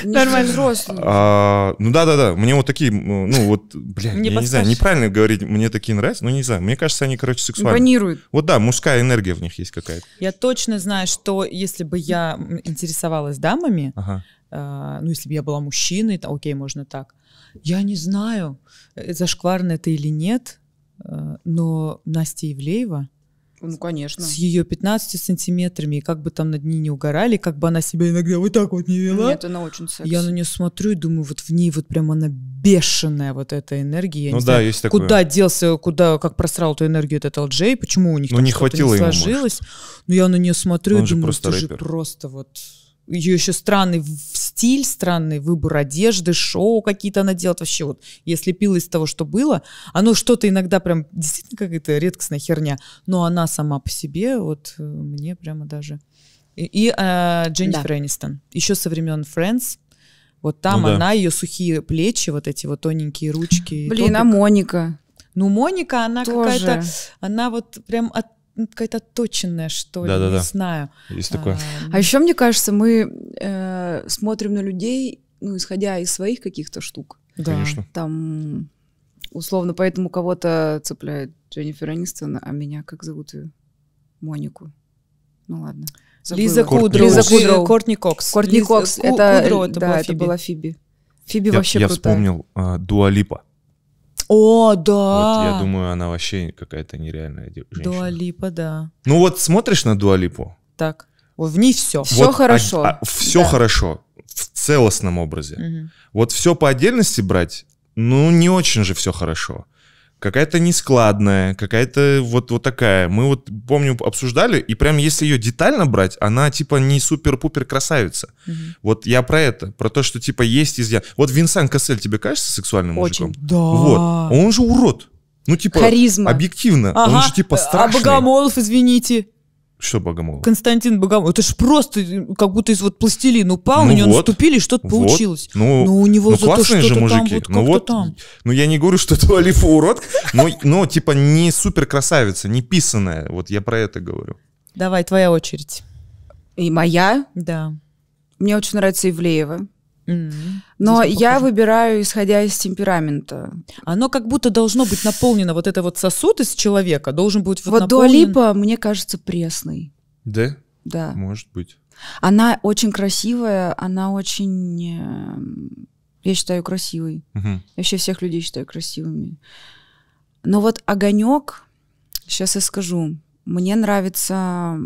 Нормально. Взрослый. А, ну да, да, да. Мне вот такие, ну вот, бля, я не знаю, неправильно говорить, мне такие нравятся, но не знаю. Мне кажется, они, короче, сексуальные. Импонируют. Вот да, мужская энергия в них есть какая-то. Я точно знаю, что если бы я интересовалась дамами, ну если бы я была мужчиной, окей, можно так, я не знаю, э, зашкварно это или нет, э, но Настя Евлеева, ну, конечно. С ее 15 сантиметрами, и как бы там над ней не угорали, как бы она себя иногда вот так вот не вела. Нет, она очень секси. Я на нее смотрю и думаю, вот в ней вот прям она бешеная вот эта энергия. Я ну да, знаю, есть такое. Куда делся, куда, как просрал эту энергию этот LJ, почему у них ну, не хватило не сложилось. Ему, может. Но ну, я на нее смотрю Он и думаю, же просто ты рэпер. же просто вот ее еще странный стиль, странный выбор одежды, шоу какие-то она делает. Вообще вот если пила из того, что было. Оно что-то иногда прям действительно какая-то редкостная херня. Но она сама по себе, вот э, мне прямо даже... И, и э, Дженнифер да. Энистон. Еще со времен Friends. Вот там ну, да. она, ее сухие плечи, вот эти вот тоненькие ручки. Блин, а топик. а Моника? Ну, Моника, она какая-то... Она вот прям от какая-то точенная, что да, ли, да, не знаю. Есть такое. А, а еще, мне кажется, мы э, смотрим на людей, ну, исходя из своих каких-то штук. Да. Конечно. Там, условно, поэтому кого-то цепляет Дженнифер Анистон, а меня как зовут ее? Монику. Ну, ладно. Забыла. Лиза Кудро Лиза Кудро Кортни Кокс. Кортни Лиза... Кокс. Это, Кудроу, это, да, была, это Фиби. была Фиби. Фиби вообще я крутая. Я вспомнил э, Дуа Липа. О, да. Вот я думаю, она вообще какая-то нереальная женщина. Дуалипа, да. Ну вот смотришь на Дуалипу. Так. в ней все. Все вот хорошо. А, а, все да. хорошо в целостном образе. Угу. Вот все по отдельности брать, ну не очень же все хорошо какая-то нескладная, какая-то вот, вот такая. Мы вот, помню, обсуждали, и прям если ее детально брать, она типа не супер-пупер красавица. Угу. Вот я про это, про то, что типа есть изъян. Вот Винсан Кассель тебе кажется сексуальным Очень. мужиком? Да. Вот. Он же урод. Ну, типа, Харизма. объективно. Ага. Он же, типа, а страшный. А Богомолов, извините. Что Богомолов? Константин Богомолов. Это ж просто как будто из вот пластилина упал, ну на него вот, наступили, что-то вот, получилось. Ну, но ну, у него ну, зато классные же мужики. Там, вот, ну вот, там. ну я не говорю, что это Алифа урод, но, но типа не супер красавица, не писаная. Вот я про это говорю. Давай, твоя очередь. И моя? Да. Мне очень нравится Ивлеева. Но я выбираю, исходя из темперамента. Оно как будто должно быть наполнено, вот это вот сосуд из человека должен быть вот, вот наполнен... Дуалипа, мне кажется, пресный. Да? Да. Может быть. Она очень красивая, она очень... Эм, я считаю красивой. Угу. Я вообще всех людей считаю красивыми. Но вот огонек, сейчас я скажу, мне нравится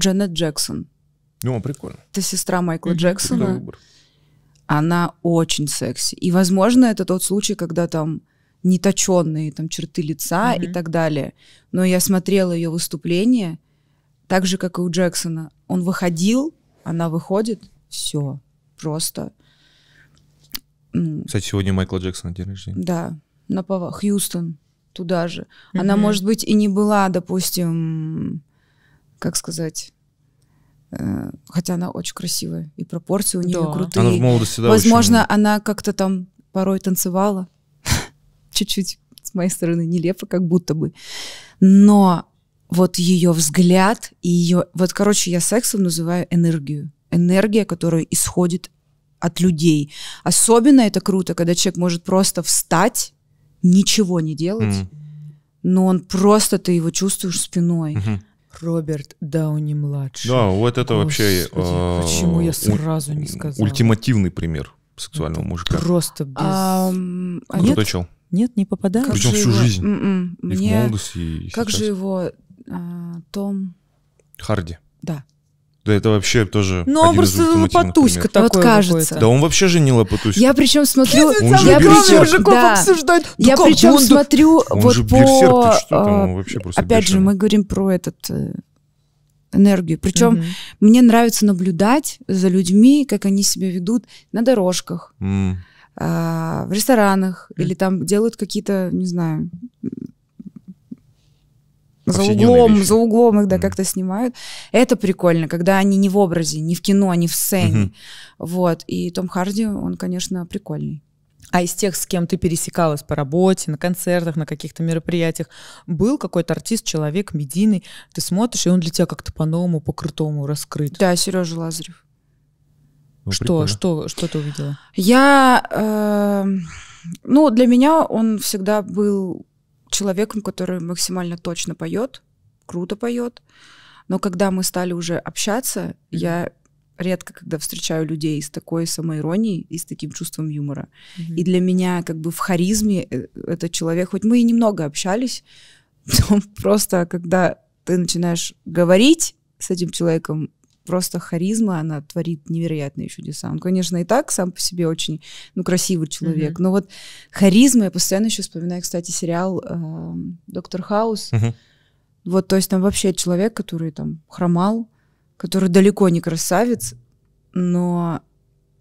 Джанет Джексон. Ну, а прикольно. Это сестра Майкла Джексона. выбор она очень секси. И, возможно, это тот случай, когда там неточенные там черты лица mm-hmm. и так далее. Но я смотрела ее выступление, так же, как и у Джексона. Он выходил, она выходит, все, просто. Ну, Кстати, сегодня Майкла Джексона день рождения. Да, на Пава... Хьюстон, туда же. Mm-hmm. Она, может быть, и не была, допустим, как сказать Э, хотя она очень красивая, и пропорции у нее да. крутые. Она в молодости, да, Возможно, очень... она как-то там порой танцевала, чуть-чуть с моей стороны нелепо, как будто бы. Но вот ее взгляд и ее... Вот, короче, я сексом называю энергию. Энергия, которая исходит от людей. Особенно это круто, когда человек может просто встать, ничего не делать, mm. но он просто, ты его чувствуешь спиной. Mm-hmm Роберт Дауни-младший. Да, вот это Господи, вообще... Э, почему я сразу не сказала? Ультимативный пример сексуального это мужика. Просто без... А, а нет, нет, не попадает. Причем всю его... жизнь. Mm -mm. И Мне... в молодости, и Как сейчас. же его а, Том... Харди. Да. Да это вообще тоже. Ну, он просто лопатуська такой. Вот кажется. Да он вообще же не лопатуська. Я причем смотрю... Я причем, да. обсуждать. Я причем смотрю вот по... А, опять же, мы говорим про этот э, энергию. Причем mm-hmm. мне нравится наблюдать за людьми, как они себя ведут на дорожках, mm. э, в ресторанах mm. или там делают какие-то, не знаю, за углом, вещи. за углом их, да, mm-hmm. как-то снимают. Это прикольно, когда они не в образе, не в кино, не в сцене. Mm-hmm. Вот. И Том Харди, он, конечно, прикольный. А из тех, с кем ты пересекалась по работе, на концертах, на каких-то мероприятиях, был какой-то артист, человек медийный, ты смотришь, и он для тебя как-то по-новому, по-крутому раскрыт. Да, Сережа Лазарев. Ну, что, что, что ты увидела? Я, э, ну, для меня он всегда был человеком, который максимально точно поет, круто поет. Но когда мы стали уже общаться, mm-hmm. я редко когда встречаю людей с такой самоиронией и с таким чувством юмора. Mm-hmm. И для меня как бы в харизме э, этот человек, хоть мы и немного общались, но просто когда ты начинаешь говорить с этим человеком, просто харизма, она творит невероятные чудеса. Он, конечно, и так сам по себе очень, ну, красивый человек, mm-hmm. но вот харизма, я постоянно еще вспоминаю, кстати, сериал эм, «Доктор Хаус», mm-hmm. вот, то есть там вообще человек, который там хромал, который далеко не красавец, но...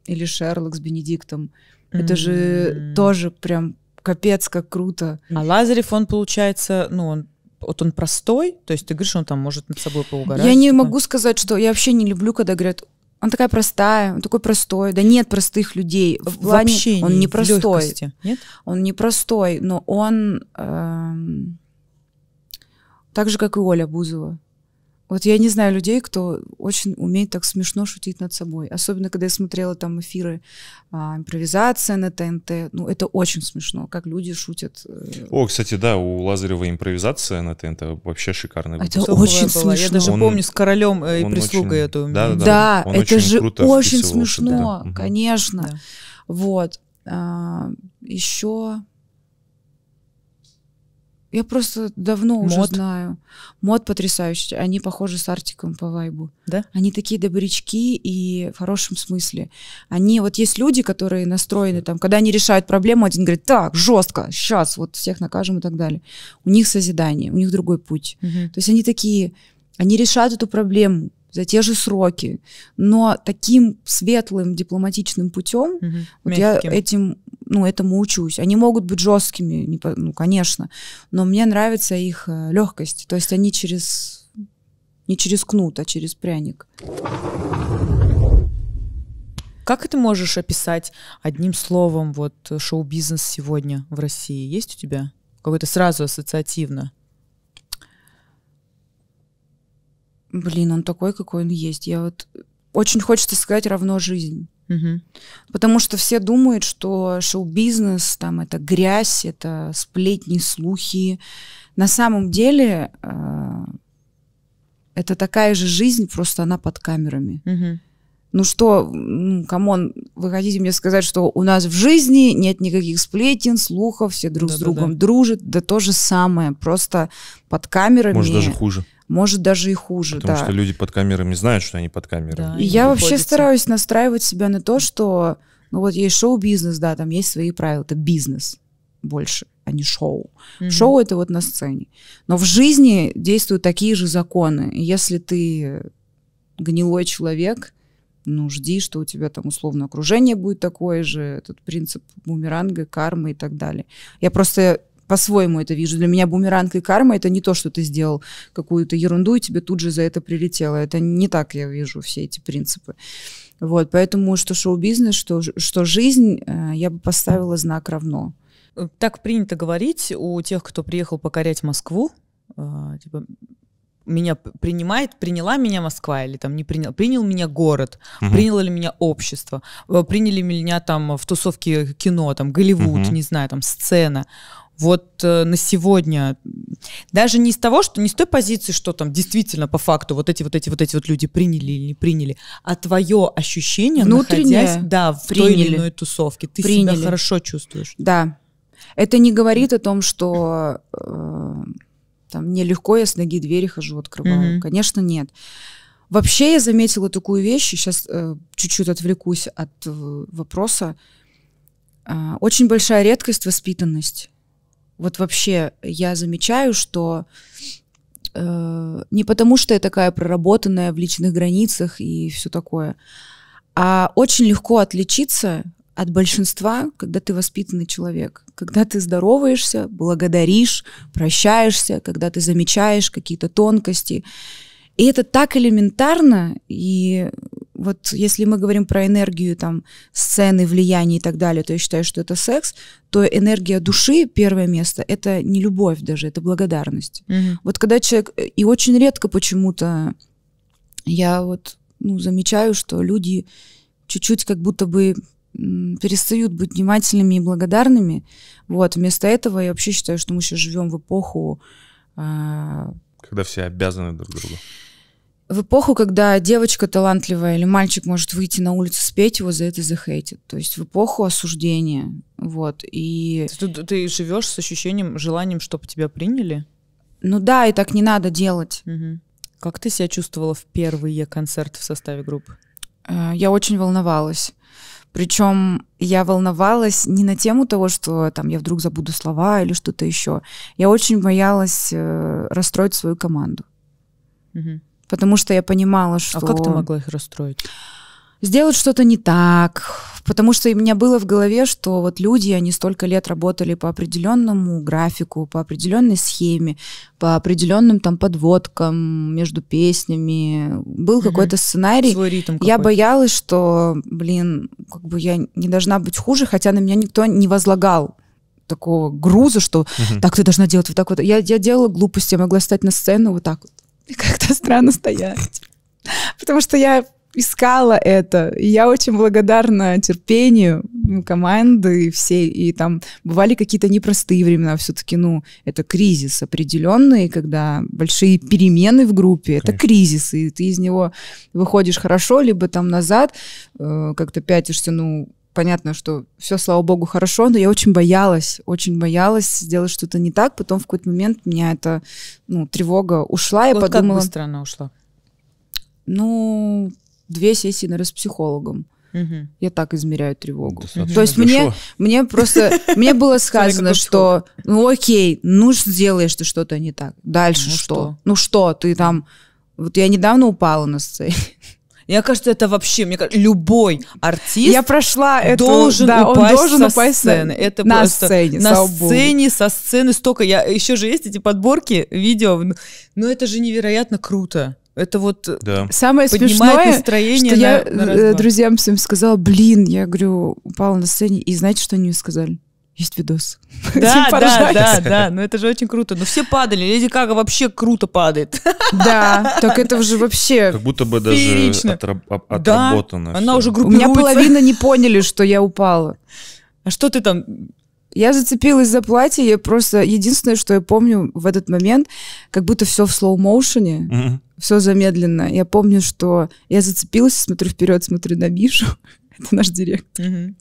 Или Шерлок с Бенедиктом. Mm-hmm. Это же тоже прям капец, как круто. А Лазарев, он, получается, ну, он вот он простой, то есть ты говоришь, он там может над собой поугарать? Я не типа. могу сказать, что я вообще не люблю, когда говорят, он такая простая, он такой простой. Да нет простых людей. В плане, Вообще он не простой. Легкости, нет? Он не простой, но он э, так же, как и Оля Бузова. Вот я не знаю людей, кто очень умеет так смешно шутить над собой. Особенно, когда я смотрела там эфиры а, импровизация на ТНТ. Ну, это очень смешно, как люди шутят. Э. О, кстати, да, у Лазарева импровизация на ТНТ вообще шикарный выпуск. Это очень было. смешно. Я даже он, помню с королем э, и прислугой очень, эту. Да, да, да он это очень же очень смешно, да. конечно. Да. Вот. А, еще я просто давно Мод. уже знаю. Мод потрясающий. Они похожи с Артиком по вайбу. Да? Они такие добрячки и в хорошем смысле. Они, вот есть люди, которые настроены там, когда они решают проблему, один говорит, так, жестко, сейчас вот всех накажем и так далее. У них созидание, у них другой путь. Угу. То есть они такие, они решают эту проблему за те же сроки, но таким светлым дипломатичным путем, угу. вот Мягким. я этим ну, этому учусь. Они могут быть жесткими, ну, конечно, но мне нравится их э, легкость. То есть они через не через кнут, а через пряник. Как ты можешь описать одним словом вот шоу-бизнес сегодня в России? Есть у тебя какое то сразу ассоциативно? Блин, он такой, какой он есть. Я вот очень хочется сказать равно жизнь. Угу. Потому что все думают, что шоу-бизнес там это грязь, это сплетни, слухи. На самом деле э, это такая же жизнь, просто она под камерами. Угу ну что, камон, вы хотите мне сказать, что у нас в жизни нет никаких сплетен, слухов, все друг да, с другом да, да. дружат, да то же самое, просто под камерами. Может, даже хуже. Может, даже и хуже, Потому да. что люди под камерами знают, что они под камерами. Да, и я приходится. вообще стараюсь настраивать себя на то, что, ну вот есть шоу-бизнес, да, там есть свои правила, это бизнес больше а не шоу. Mm-hmm. Шоу это вот на сцене. Но в жизни действуют такие же законы. Если ты гнилой человек, ну, жди, что у тебя там условно окружение будет такое же, этот принцип бумеранга, кармы и так далее. Я просто по-своему это вижу. Для меня бумеранг и карма — это не то, что ты сделал какую-то ерунду, и тебе тут же за это прилетело. Это не так я вижу все эти принципы. Вот, поэтому что шоу-бизнес, что, что жизнь, э, я бы поставила знак равно. Так принято говорить у тех, кто приехал покорять Москву, э, типа, меня принимает, приняла меня Москва или там не принял, принял меня город, угу. uh приняло ли меня общество, э, приняли меня там э, в тусовке кино, там Голливуд, угу. не знаю, там сцена. Вот э, на сегодня даже не из того, что не с той позиции, что там действительно по факту вот эти вот эти вот эти вот люди приняли или не приняли, а твое ощущение, Внутреннее находясь, да, в приняли. той или иной тусовке, ты приняли. себя хорошо чувствуешь. Да, это не говорит о том, что э, там, мне легко, я с ноги двери хожу, открываю. Mm-hmm. Конечно, нет. Вообще я заметила такую вещь, сейчас э, чуть-чуть отвлекусь от э, вопроса. Э, очень большая редкость воспитанность. Вот вообще я замечаю, что э, не потому, что я такая проработанная в личных границах и все такое, а очень легко отличиться от большинства, когда ты воспитанный человек, когда ты здороваешься, благодаришь, прощаешься, когда ты замечаешь какие-то тонкости. И это так элементарно, и вот если мы говорим про энергию там сцены, влияние и так далее, то я считаю, что это секс, то энергия души, первое место, это не любовь даже, это благодарность. mm Вот когда человек, и очень редко почему-то я вот ну, замечаю, что люди чуть-чуть как будто бы перестают быть внимательными и благодарными. Вот, вместо этого я вообще считаю, что мы сейчас живем в эпоху... Э, когда все обязаны друг другу. В эпоху, когда девочка талантливая или мальчик может выйти на улицу спеть, его за это захейтят. То есть в эпоху осуждения. Вот, и... Ты, ты, ты живешь с ощущением, желанием, чтобы тебя приняли? Ну да, и так не надо делать. Угу. Как ты себя чувствовала в первые концерты в составе группы? Э, я очень волновалась. Причем я волновалась не на тему того, что там я вдруг забуду слова или что-то еще. Я очень боялась э, расстроить свою команду. Угу. Потому что я понимала, что... А как ты могла их расстроить? сделать что-то не так, потому что у меня было в голове, что вот люди, они столько лет работали по определенному графику, по определенной схеме, по определенным там подводкам между песнями. Был угу. какой-то сценарий. Свой ритм какой-то. Я боялась, что, блин, как бы я не должна быть хуже, хотя на меня никто не возлагал такого груза, что угу. так ты должна делать вот так вот. Я, я делала глупости, я могла стать на сцену вот так вот. И как-то странно стоять. Потому что я искала это. И я очень благодарна терпению команды и всей. И там бывали какие-то непростые времена. Все-таки, ну, это кризис определенный, когда большие перемены в группе. Конечно. Это кризис, и ты из него выходишь хорошо, либо там назад э, как-то пятишься, ну, понятно, что все, слава богу, хорошо, но я очень боялась, очень боялась сделать что-то не так. Потом в какой-то момент у меня эта ну, тревога ушла. Вот я подумала, как быстро она ушла? Ну, две сессии на раз распсихологом. Угу. Я так измеряю тревогу. Ну, достаточно То есть мне, мне просто, мне было сказано, что, ну окей, ну сделаешь ты что-то не так. Дальше ну, что? что? Ну что, ты там, вот я недавно упала на сцене. Мне кажется, это вообще, мне кажется, любой артист я прошла эту, должен да, упасть он должен со упасть сцены. На, это на просто, сцене, на сцене, со сцены столько. Я еще же есть эти подборки видео, но ну, это же невероятно круто. Это вот э, да. самое смешное, настроение что на, я на э, друзьям всем сказала, блин, я говорю, упала на сцене, и знаете, что они мне сказали? Есть видос. Типа да, да, да, да, но это же очень круто. Но все падали, Леди Кага вообще круто падает. Да, так это уже вообще Как будто бы даже а, отработано. она уже группируется. У меня половина не поняли, что я упала. А что ты там я зацепилась за платье, я просто... Единственное, что я помню в этот момент, как будто все в слоу-моушене, mm-hmm. все замедленно. Я помню, что я зацепилась, смотрю вперед, смотрю на Мишу. Это наш директор. Mm-hmm.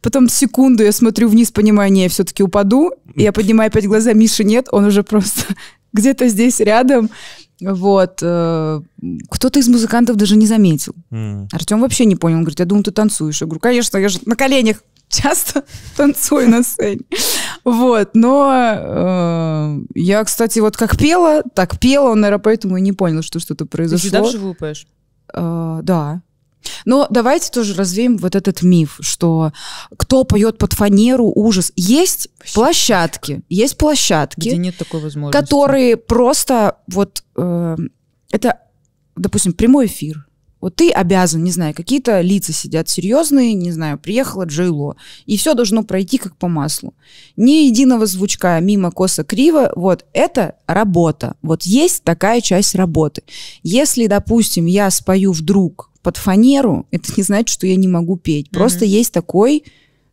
Потом секунду я смотрю вниз, понимаю, не, я все-таки упаду. Mm-hmm. Я поднимаю опять глаза, Миши нет, он уже просто где-то здесь рядом. Вот. Э, кто-то из музыкантов даже не заметил. Mm. Артем вообще не понял. Он говорит, я думал, ты танцуешь. Я говорю, конечно, я же на коленях часто танцую на сцене. Вот, но э, я, кстати, вот как пела, так пела, он, наверное, поэтому и не понял, что что-то произошло. Ты всегда вживую поешь? Э, да. Но давайте тоже развеем вот этот миф, что кто поет под фанеру, ужас. Есть Вообще площадки, есть площадки, где нет такой возможности, которые просто вот э, это, допустим, прямой эфир. Вот ты обязан, не знаю, какие-то лица сидят серьезные, не знаю, приехала Джейло, и все должно пройти как по маслу. Ни единого звучка, мимо коса криво, вот это работа. Вот есть такая часть работы. Если, допустим, я спою вдруг под фанеру, это не значит, что я не могу петь. Mm-hmm. Просто есть такой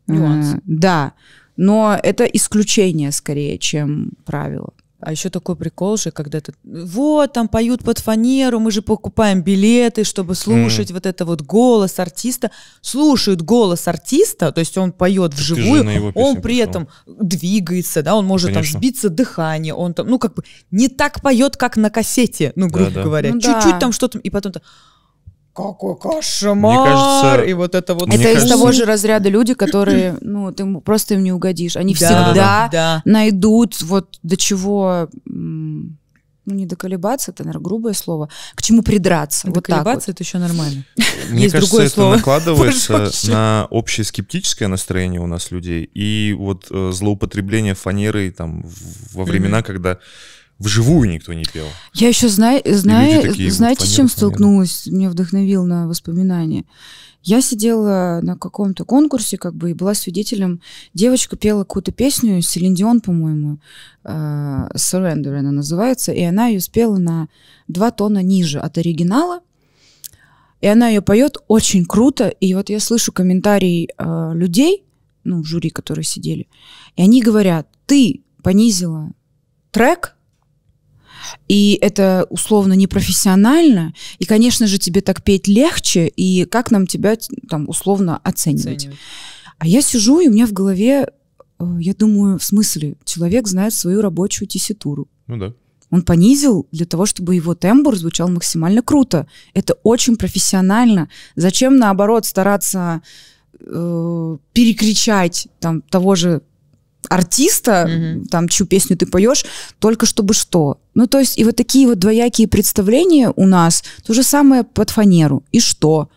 э, нюанс. Э, да. Но это исключение скорее, чем правило. А еще такой прикол же, когда ты, вот, там поют под фанеру, мы же покупаем билеты, чтобы слушать mm. вот это вот голос артиста. Слушают голос артиста, то есть он поет вживую, он при пришел. этом двигается, да, он может Конечно. там сбиться дыхание, он там, ну, как бы не так поет, как на кассете, ну, грубо да, да. говоря. Ну, Чуть-чуть да. там что-то, и потом то какой кошмар! Мне кажется, и вот это вот... Это кажется... из того же разряда люди, которые, ну, ты просто им не угодишь. Они да, всегда да. найдут вот до чего... Ну, не доколебаться, это, наверное, грубое слово. К чему придраться? Доколебаться вот вот. это еще нормально. Мне Есть кажется, это слово. накладывается на общее скептическое настроение у нас людей и вот э, злоупотребление фанерой там во времена, mm-hmm. когда вживую никто не пел. Я еще знаю, знаю, такие, знаете, фанеры, чем фанеры. столкнулась, меня вдохновил на воспоминания. Я сидела на каком-то конкурсе, как бы, и была свидетелем. Девочка пела какую-то песню, Селиндион, по-моему, э, Surrender она называется, и она ее спела на два тона ниже от оригинала. И она ее поет очень круто. И вот я слышу комментарии э, людей, ну, в жюри, которые сидели, и они говорят, ты понизила трек и это условно непрофессионально. И, конечно же, тебе так петь легче. И как нам тебя там условно оценивать? оценивать. А я сижу, и у меня в голове, э, я думаю, в смысле, человек знает свою рабочую тесситуру. Ну да. Он понизил для того, чтобы его тембр звучал максимально круто. Это очень профессионально. Зачем, наоборот, стараться э, перекричать там того же артиста, mm там, чью песню ты поешь, только чтобы что. Ну, то есть, и вот такие вот двоякие представления у нас, то же самое под фанеру. И что?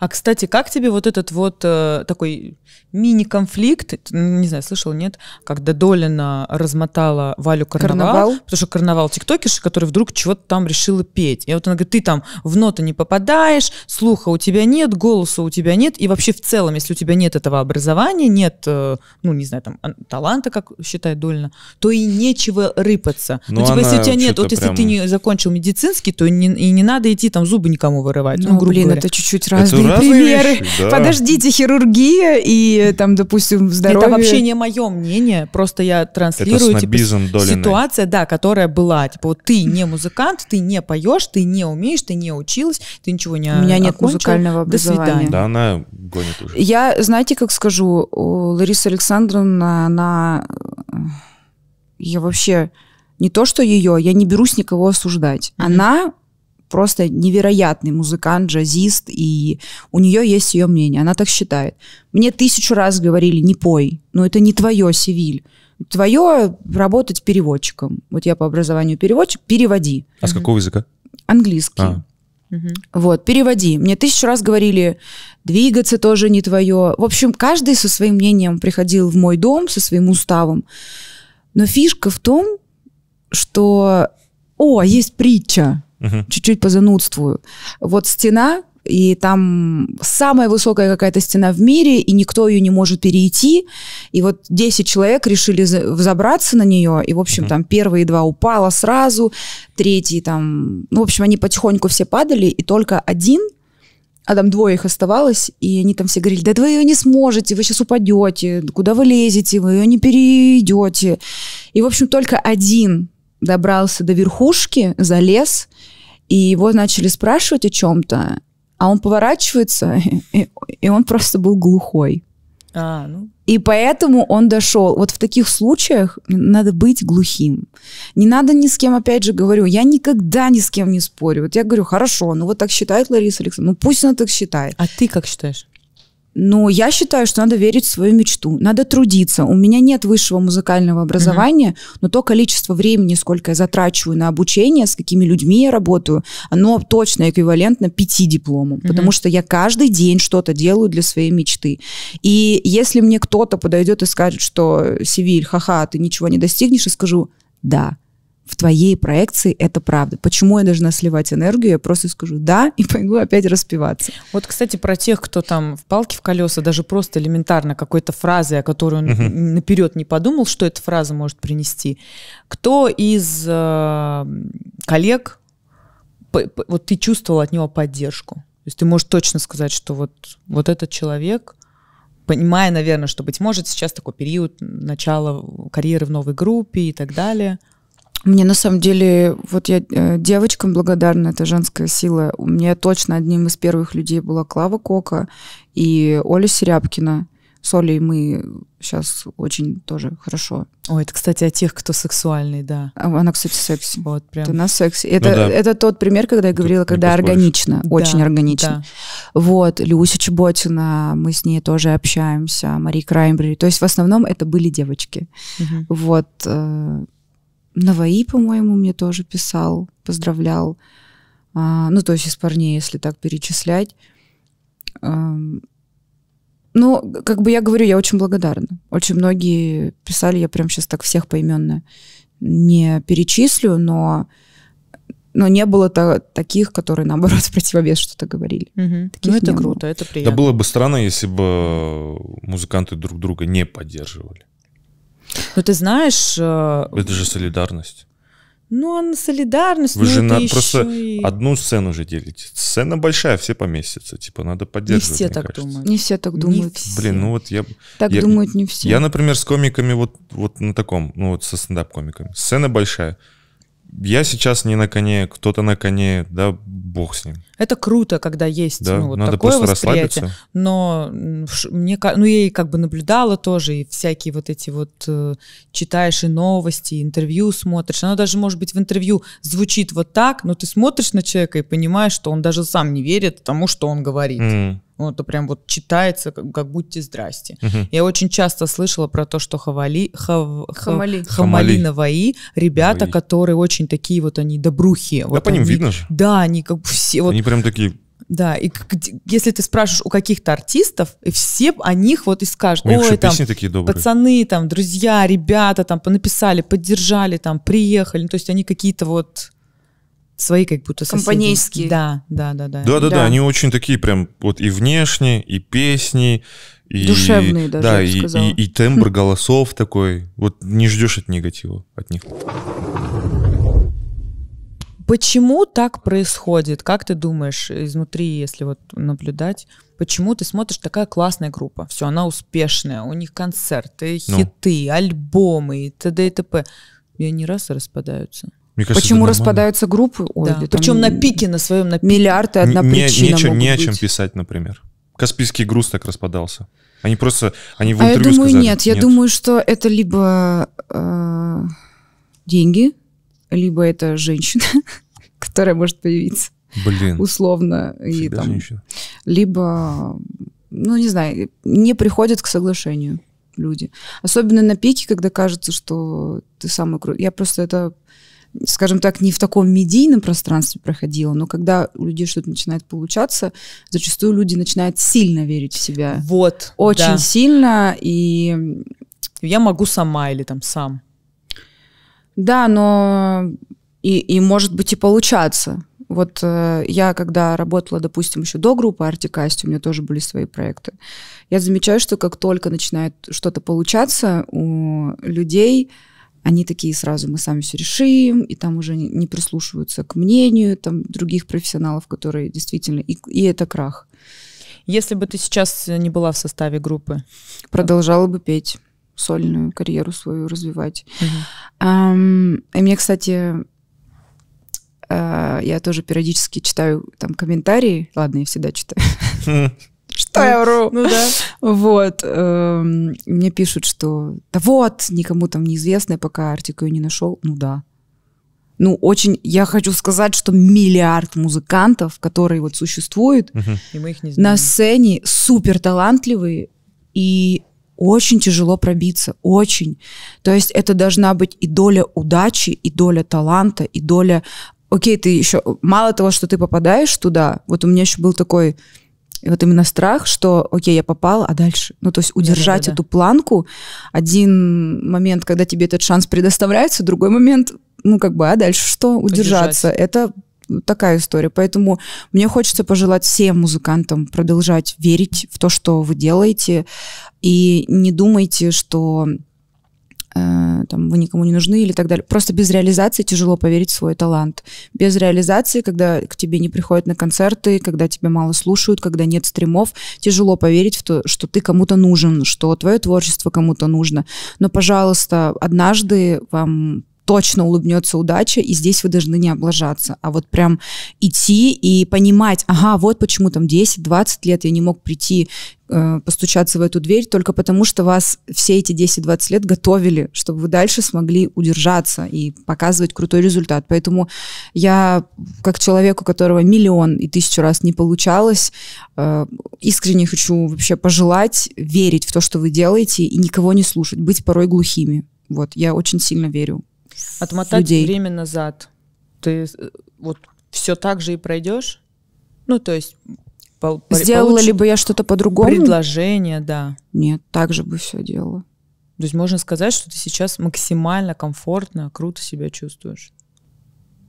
А, кстати, как тебе вот этот вот э, такой мини-конфликт, не знаю, слышал, нет, когда Долина размотала Валю карнавал, карнавал. потому что карнавал тиктокиш, который вдруг чего-то там решила петь. И вот она говорит, ты там в ноты не попадаешь, слуха у тебя нет, голоса у тебя нет, и вообще в целом, если у тебя нет этого образования, нет, э, ну, не знаю, там, таланта, как считает Долина, то и нечего рыпаться. Но ну, ну, типа, если у тебя нет, вот если ты не закончил медицинский, то не, и не надо идти там зубы никому вырывать. Ну, ну грубо блин, говоря. это чуть-чуть раз разные, разные примеры. Вещи, да. Подождите, хирургия и там, допустим, здоровье. Это вообще не мое мнение, просто я транслирую это типа, ситуация, да, которая была. Типа вот ты не музыкант, ты не поешь, ты не умеешь, ты не училась, ты ничего не У меня нет музыкального образования. До свидания. Да, она гонит уже. Я, знаете, как скажу, Лариса Александровна, она... Э, я вообще не то, что ее, я не берусь никого осуждать. Mm-hmm. Она просто невероятный музыкант, джазист, и у нее есть ее мнение, она так считает. Мне тысячу раз говорили, не пой, но это не твое, Севиль. Твое работать переводчиком. Вот я по образованию переводчик, переводи. А с какого языка? Английский. А. Вот, переводи. Мне тысячу раз говорили, двигаться тоже не твое. В общем, каждый со своим мнением приходил в мой дом, со своим уставом. Но фишка в том, что... О, есть притча угу. чуть-чуть позанудствую. Вот стена, и там самая высокая какая-то стена в мире, и никто ее не может перейти. И вот 10 человек решили взобраться на нее, и, в общем, mm-hmm. там первые два упало сразу, третий там... Ну, в общем, они потихоньку все падали, и только один а там двое их оставалось, и они там все говорили, да вы ее не сможете, вы сейчас упадете, куда вы лезете, вы ее не перейдете. И, в общем, только один добрался до верхушки, залез, и его начали спрашивать о чем-то, а он поворачивается, и, и он просто был глухой. А, ну. И поэтому он дошел. Вот в таких случаях надо быть глухим. Не надо ни с кем, опять же говорю, я никогда ни с кем не спорю. Вот я говорю, хорошо, ну вот так считает Лариса Александровна, ну пусть она так считает. А ты как считаешь? Но я считаю, что надо верить в свою мечту, надо трудиться. У меня нет высшего музыкального образования, mm-hmm. но то количество времени, сколько я затрачиваю на обучение, с какими людьми я работаю, оно точно эквивалентно пяти дипломам, mm-hmm. потому что я каждый день что-то делаю для своей мечты. И если мне кто-то подойдет и скажет, что Севиль, ха-ха, ты ничего не достигнешь, я скажу, да, в твоей проекции это правда. Почему я должна сливать энергию? Я просто скажу «да» и пойду опять распиваться. Вот, кстати, про тех, кто там в палки в колеса, даже просто элементарно какой-то фразы, о которой он угу. наперед не подумал, что эта фраза может принести. Кто из э, коллег, вот ты чувствовал от него поддержку? То есть ты можешь точно сказать, что вот, вот этот человек понимая, наверное, что, быть может, сейчас такой период начала карьеры в новой группе и так далее – мне на самом деле, вот я э, девочкам благодарна, это женская сила. У меня точно одним из первых людей была Клава Кока и Оля Серябкина. С Олей мы сейчас очень тоже хорошо. Ой, это, кстати, о тех, кто сексуальный, да. Она, кстати, секси. Вот, прям. Это на сексе. Это, ну, да. это тот пример, когда я говорила, Тут когда органично, да, очень органично. Да. Вот, Люся Чеботина, мы с ней тоже общаемся, Мари Краймбри. То есть в основном это были девочки. Угу. Вот, э, Наваи, по-моему, мне тоже писал, поздравлял. А, ну, то есть из парней, если так перечислять. ну, как бы я говорю, я очень благодарна. Очень многие писали, я прям сейчас так всех поименно не перечислю, но, но не было то, таких, которые, наоборот, в противовес что-то говорили. Угу. ну, это круто, было. это приятно. Да было бы странно, если бы музыканты друг друга не поддерживали. Ну, ты знаешь... Э, это же солидарность. Ну, она а солидарность. Вы ну, же на, просто и... одну сцену же делите. Сцена большая, все поместятся. Типа, надо поддерживать. Не все так кажется. думают. Не все так думают. Не все. Блин, ну вот я... Так я, думают не все. Я, например, с комиками вот, вот на таком, ну вот со стендап-комиками. Сцена большая я сейчас не на коне, кто-то на коне, да, бог с ним. Это круто, когда есть да, ну, надо такое просто восприятие. Но мне, ну, я и как бы наблюдала тоже, и всякие вот эти вот э, читаешь и новости, и интервью смотришь. Оно даже, может быть, в интервью звучит вот так, но ты смотришь на человека и понимаешь, что он даже сам не верит тому, что он говорит. Mm. Ну, это прям вот читается, как, как будьте здрасте. Угу. Я очень часто слышала про то, что хавали, хав, хамали. хамали наваи, ребята, наваи. которые очень такие вот они добрухи. Да вот по они, ним видно же. Да, они как бы все вот... Они прям такие да, и если ты спрашиваешь у каких-то артистов, все о них вот и скажут, у ой, там, такие добрые. пацаны, там, друзья, ребята, там, написали, поддержали, там, приехали, ну, то есть они какие-то вот свои как будто соседи. Компанейские. Да, да, да, да. Да, да, да, они очень такие прям вот и внешне, и песни, и, душевные даже, да, я бы и, и, и тембр голосов такой. Вот не ждешь от негатива от них. Почему так происходит? Как ты думаешь, изнутри, если вот наблюдать, почему ты смотришь такая классная группа? Все, она успешная, у них концерты, ну. хиты, ну. альбомы и т.д. и т.п. И они раз и распадаются. Мне кажется, Почему распадаются группы? Ой, да. Причем на пике, на своем на пике. Миллиард одна не, причина нечего, могут Не о чем писать, например. Каспийский груз так распадался. Они просто, они в а интервью я думаю, сказали, нет. Я нет. думаю, что это либо э, деньги, либо это женщина, которая может появиться. Блин. Условно. И, там, женщина. Либо, ну не знаю, не приходят к соглашению люди. Особенно на пике, когда кажется, что ты самый крутой. Я просто это скажем так, не в таком медийном пространстве проходила, но когда у людей что-то начинает получаться, зачастую люди начинают сильно верить в себя. Вот. Очень да. сильно, и... Я могу сама или там сам. Да, но и, и может быть и получаться. Вот э, я, когда работала, допустим, еще до группы Артикасти, у меня тоже были свои проекты. Я замечаю, что как только начинает что-то получаться у людей, э, они такие сразу, мы сами все решим, и там уже не прислушиваются к мнению там, других профессионалов, которые действительно... И, и это крах. Если бы ты сейчас не была в составе группы? Продолжала бы петь сольную карьеру свою развивать. Угу. Um, и мне, кстати, uh, я тоже периодически читаю там комментарии. Ладно, я всегда читаю. что ну, ну да. Вот. Эм, мне пишут, что да вот, никому там неизвестная пока Артик ее не нашел. Ну да. Ну, очень, я хочу сказать, что миллиард музыкантов, которые вот существуют, и мы их не знаем. на сцене супер талантливые, и очень тяжело пробиться, очень. То есть это должна быть и доля удачи, и доля таланта, и доля... Окей, ты еще... Мало того, что ты попадаешь туда, вот у меня еще был такой и вот именно страх, что, окей, я попал, а дальше? Ну, то есть удержать да, да, да. эту планку. Один момент, когда тебе этот шанс предоставляется, другой момент, ну, как бы, а дальше что? Удержаться. Удержать. Это такая история. Поэтому мне хочется пожелать всем музыкантам продолжать верить в то, что вы делаете, и не думайте, что Э, там, вы никому не нужны или так далее. Просто без реализации тяжело поверить в свой талант. Без реализации, когда к тебе не приходят на концерты, когда тебя мало слушают, когда нет стримов, тяжело поверить в то, что ты кому-то нужен, что твое творчество кому-то нужно. Но, пожалуйста, однажды вам точно улыбнется удача, и здесь вы должны не облажаться, а вот прям идти и понимать, ага, вот почему там 10-20 лет я не мог прийти э, постучаться в эту дверь только потому, что вас все эти 10-20 лет готовили, чтобы вы дальше смогли удержаться и показывать крутой результат. Поэтому я, как человеку, у которого миллион и тысячу раз не получалось, э, искренне хочу вообще пожелать верить в то, что вы делаете, и никого не слушать, быть порой глухими. Вот, я очень сильно верю Отмотать людей. время назад. Ты э, вот все так же и пройдешь? Ну, то есть... По, Сделала получ... ли бы я что-то по-другому? Предложение, да. Нет, так же бы все делала. То есть можно сказать, что ты сейчас максимально комфортно, круто себя чувствуешь.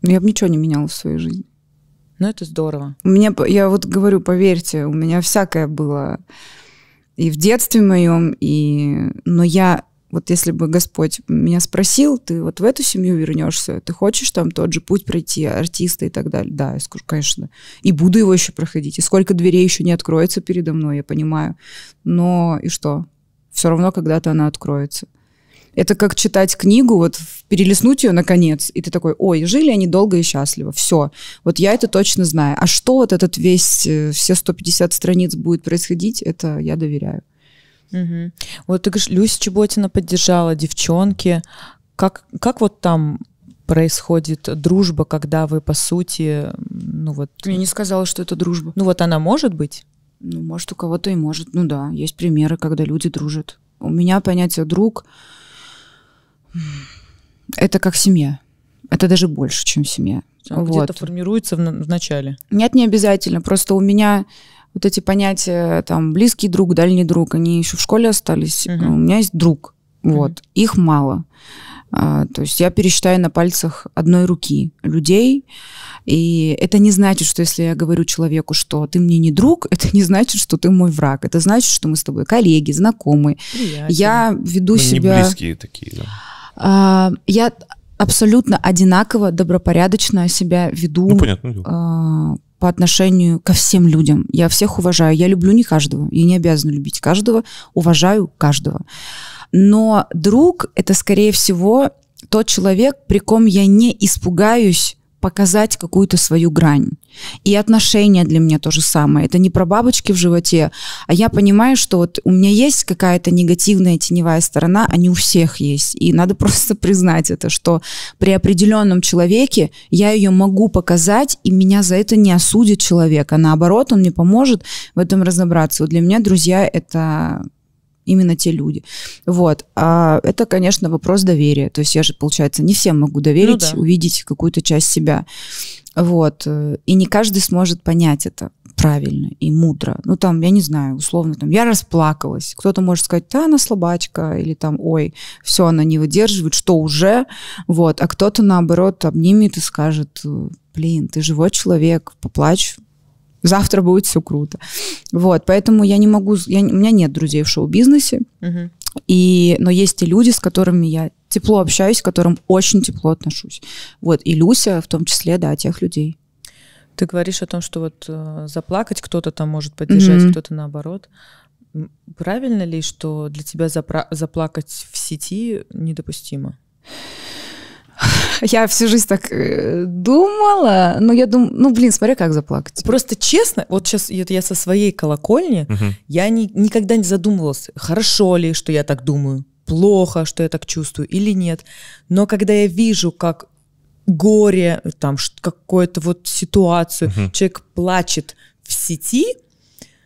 Ну, я бы ничего не меняла в своей жизни. Ну, это здорово. Мне, я вот говорю, поверьте, у меня всякое было и в детстве моем, и... но я вот если бы Господь меня спросил, ты вот в эту семью вернешься, ты хочешь там тот же путь пройти, артиста и так далее? Да, я скажу, конечно. И буду его еще проходить. И сколько дверей еще не откроется передо мной, я понимаю. Но и что? Все равно когда-то она откроется. Это как читать книгу, вот перелистнуть ее наконец, и ты такой, ой, жили они долго и счастливо, все. Вот я это точно знаю. А что вот этот весь, э, все 150 страниц будет происходить, это я доверяю. Угу. Вот ты говоришь, Люся Чеботина поддержала девчонки. Как, как вот там происходит дружба, когда вы, по сути, ну вот... Я не сказала, что это дружба. Ну вот она может быть? Ну, может, у кого-то и может. Ну да, есть примеры, когда люди дружат. У меня понятие «друг» — это как семья. Это даже больше, чем семья. вот. Где-то формируется в начале. Нет, не обязательно. Просто у меня вот эти понятия, э, там, близкий друг, дальний друг, они еще в школе остались. Mm-hmm. У меня есть друг, вот, mm-hmm. их мало. А, то есть я пересчитаю на пальцах одной руки людей. И это не значит, что если я говорю человеку, что ты мне не друг, это не значит, что ты мой враг. Это значит, что мы с тобой коллеги, знакомые. Приятели. Я веду Но ну, себя... Не близкие такие, да? А, я абсолютно одинаково, добропорядочно себя веду ну, понятно, а, по отношению ко всем людям. Я всех уважаю. Я люблю не каждого. Я не обязана любить каждого. Уважаю каждого. Но друг — это, скорее всего, тот человек, при ком я не испугаюсь показать какую-то свою грань. И отношения для меня то же самое. Это не про бабочки в животе, а я понимаю, что вот у меня есть какая-то негативная теневая сторона, они у всех есть. И надо просто признать это, что при определенном человеке я ее могу показать, и меня за это не осудит человек, а наоборот, он мне поможет в этом разобраться. Вот для меня друзья — это именно те люди. Вот. А это, конечно, вопрос доверия. То есть я же, получается, не всем могу доверить, ну, да. увидеть какую-то часть себя. Вот. И не каждый сможет понять это правильно и мудро. Ну, там, я не знаю, условно, там, я расплакалась. Кто-то может сказать, да, она слабачка, или там, ой, все, она не выдерживает, что уже, вот. А кто-то, наоборот, обнимет и скажет, блин, ты живой человек, поплачь, завтра будет все круто. Вот, поэтому я не могу, я, у меня нет друзей в шоу-бизнесе, угу. и, но есть и люди, с которыми я тепло общаюсь, к которым очень тепло отношусь. Вот, и Люся в том числе, да, тех людей. Ты говоришь о том, что вот э, заплакать кто-то там может поддержать, mm-hmm. кто-то наоборот. Правильно ли, что для тебя запра- заплакать в сети недопустимо? Я всю жизнь так э, думала, но я думаю, ну, блин, смотря как заплакать. Просто честно, вот сейчас я со своей колокольни, угу. я не, никогда не задумывалась, хорошо ли, что я так думаю, плохо, что я так чувствую или нет. Но когда я вижу, как горе, там, какую-то вот ситуацию, угу. человек плачет в сети,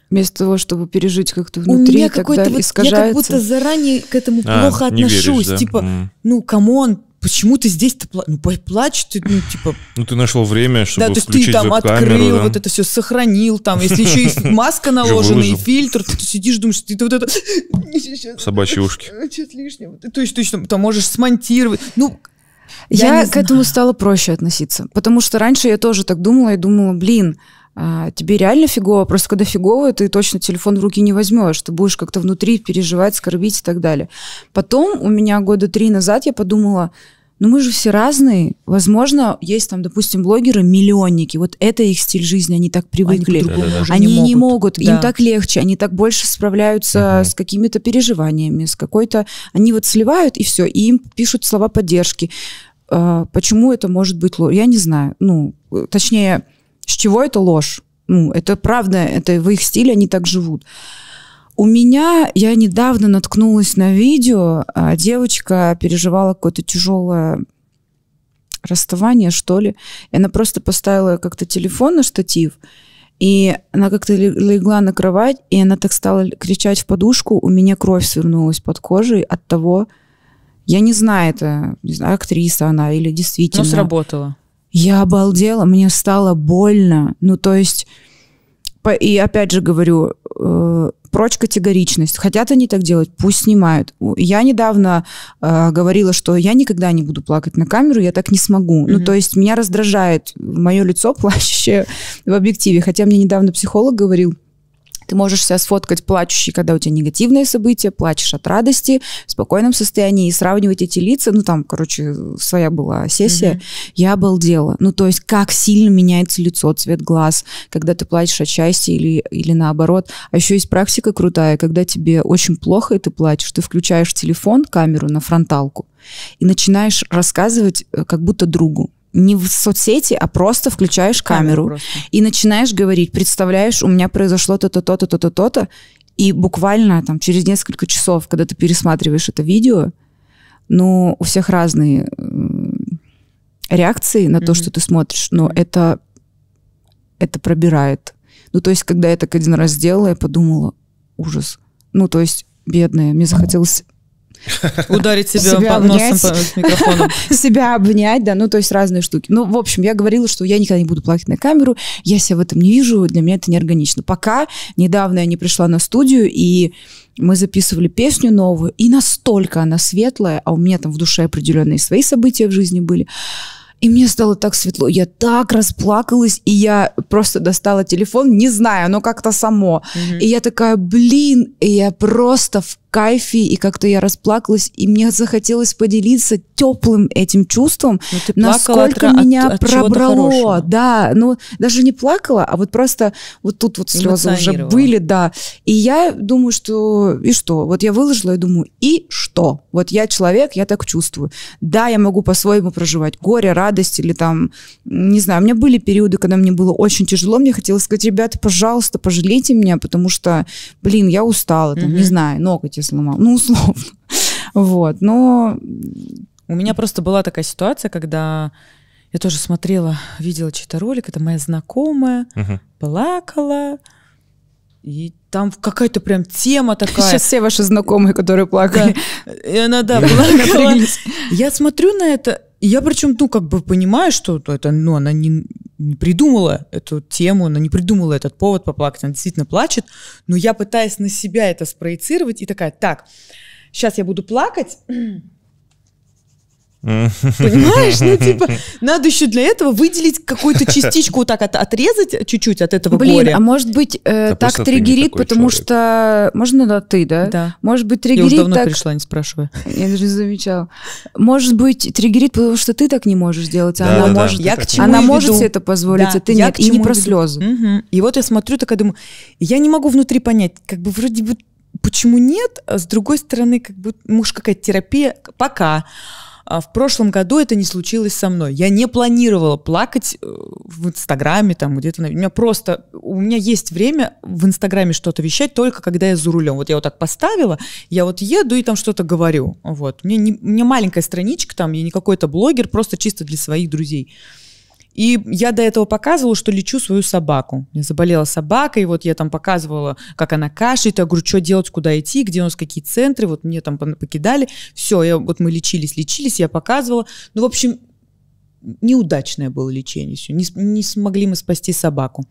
вместо того, чтобы пережить как-то внутри У меня и так далее, вот, искажается. Я как будто заранее к этому а, плохо отношусь. Веришь, да? Типа, mm. ну, камон, почему ты здесь-то пла... ну, плачешь, ты, ну, типа... Ну, ты нашел время, чтобы Да, то есть ты там открыл, да? вот это все сохранил, там, если еще и маска наложена, и фильтр, ты, ты сидишь, думаешь, ты, ты вот это... Собачьи ушки. Что-то лишнее. То есть, точно, там можешь смонтировать. Ну, я, я к знаю. этому стала проще относиться, потому что раньше я тоже так думала и думала, блин, а, тебе реально фигово, просто когда фигово, ты точно телефон в руки не возьмешь, ты будешь как-то внутри переживать, скорбить и так далее. Потом у меня года три назад я подумала, ну мы же все разные, возможно, есть там, допустим, блогеры миллионники, вот это их стиль жизни, они так привыкли, они, они не могут, не могут да. им так легче, они так больше справляются угу. с какими-то переживаниями, с какой-то, они вот сливают и все, и им пишут слова поддержки. А, почему это может быть? Я не знаю. Ну, э, точнее, с чего это ложь? Ну, это правда, это в их стиле они так живут. У меня, я недавно наткнулась на видео, а девочка переживала какое-то тяжелое расставание, что ли. И она просто поставила как-то телефон на штатив, и она как-то легла на кровать, и она так стала кричать в подушку, у меня кровь свернулась под кожей от того, я не знаю, это не знаю, актриса она или ну, действительно. Но сработала. Я обалдела, мне стало больно. Ну, то есть, и опять же говорю, э, прочь категоричность. Хотят они так делать, пусть снимают. Я недавно э, говорила, что я никогда не буду плакать на камеру, я так не смогу. Mm-hmm. Ну, то есть меня раздражает мое лицо плачущее в объективе. Хотя мне недавно психолог говорил, ты можешь себя сфоткать плачущий, когда у тебя негативные события, плачешь от радости, в спокойном состоянии, и сравнивать эти лица, ну там, короче, своя была сессия, угу. я обалдела. Ну то есть как сильно меняется лицо, цвет глаз, когда ты плачешь от счастья или, или наоборот. А еще есть практика крутая, когда тебе очень плохо и ты плачешь, ты включаешь телефон, камеру на фронталку, и начинаешь рассказывать э, как будто другу не в соцсети, а просто включаешь камеру, камеру и начинаешь говорить, представляешь, у меня произошло то-то, то-то, то-то, то-то, и буквально там через несколько часов, когда ты пересматриваешь это видео, ну, у всех разные э, реакции на mm-hmm. то, что ты смотришь, но mm-hmm. это, это пробирает. Ну, то есть, когда я так один раз сделала, я подумала, ужас. Ну, то есть, бедная, мне захотелось Ударить себя, себя под носом под микрофоном. себя обнять, да, ну то есть разные штуки. Ну, в общем, я говорила, что я никогда не буду плакать на камеру, я себя в этом не вижу, для меня это неорганично. Пока недавно я не пришла на студию, и мы записывали песню новую, и настолько она светлая, а у меня там в душе определенные свои события в жизни были, и мне стало так светло, я так расплакалась, и я просто достала телефон, не знаю, но как-то само. Mm-hmm. И я такая, блин, и я просто в кайфе, и как-то я расплакалась, и мне захотелось поделиться теплым этим чувством, Но ну, ты насколько от, меня от, от пробрало. Да, ну даже не плакала, а вот просто вот тут вот слезы уже были, да. И я думаю, что и что? Вот я выложила и думаю, и что? Вот я человек, я так чувствую. Да, я могу по-своему проживать горе, радость или там, не знаю, у меня были периоды, когда мне было очень тяжело, мне хотелось сказать, ребята, пожалуйста, пожалейте меня, потому что, блин, я устала, там, угу. не знаю, ноготь себе сломал. Ну, условно. Вот, но... У меня просто была такая ситуация, когда я тоже смотрела, видела чей-то ролик, это моя знакомая, угу. плакала, и там какая-то прям тема такая. Сейчас все ваши знакомые, которые плакали. Да. И она, да, плакала. Я смотрю на это, и я причем, ну, как бы понимаю, что это, ну, она не, не придумала эту тему, она не придумала этот повод поплакать, она действительно плачет, но я пытаюсь на себя это спроецировать и такая, так, сейчас я буду плакать, Понимаешь? Ну, типа, надо еще для этого выделить какую-то частичку, вот так от, отрезать чуть-чуть от этого Блин, горя. а может быть, э, так триггерит, потому человек. что... Можно да, ты, да? Да. Может быть, триггерит Я уже давно так... пришла, не спрашивая. Я даже замечала. Может быть, триггерит, потому что ты так не можешь сделать, а да, она да, может... Я к чему она может себе это позволить, да, а ты нет. И не про слезы. Угу. И вот я смотрю, такая думаю, я не могу внутри понять, как бы вроде бы почему нет, а с другой стороны, как бы, муж какая-то терапия, Пока. А в прошлом году это не случилось со мной. Я не планировала плакать э, в Инстаграме, там где-то. У меня просто... У меня есть время в Инстаграме что-то вещать только когда я за рулем. Вот я вот так поставила, я вот еду и там что-то говорю. Вот. Мне, не, мне маленькая страничка там, я не какой-то блогер, просто чисто для своих друзей. И я до этого показывала, что лечу свою собаку. Мне заболела собака, и вот я там показывала, как она кашляет, я говорю, что делать, куда идти, где у нас какие центры, вот мне там покидали. Все, я, вот мы лечились, лечились, я показывала. Ну, в общем, неудачное было лечение все. Не, не смогли мы спасти собаку.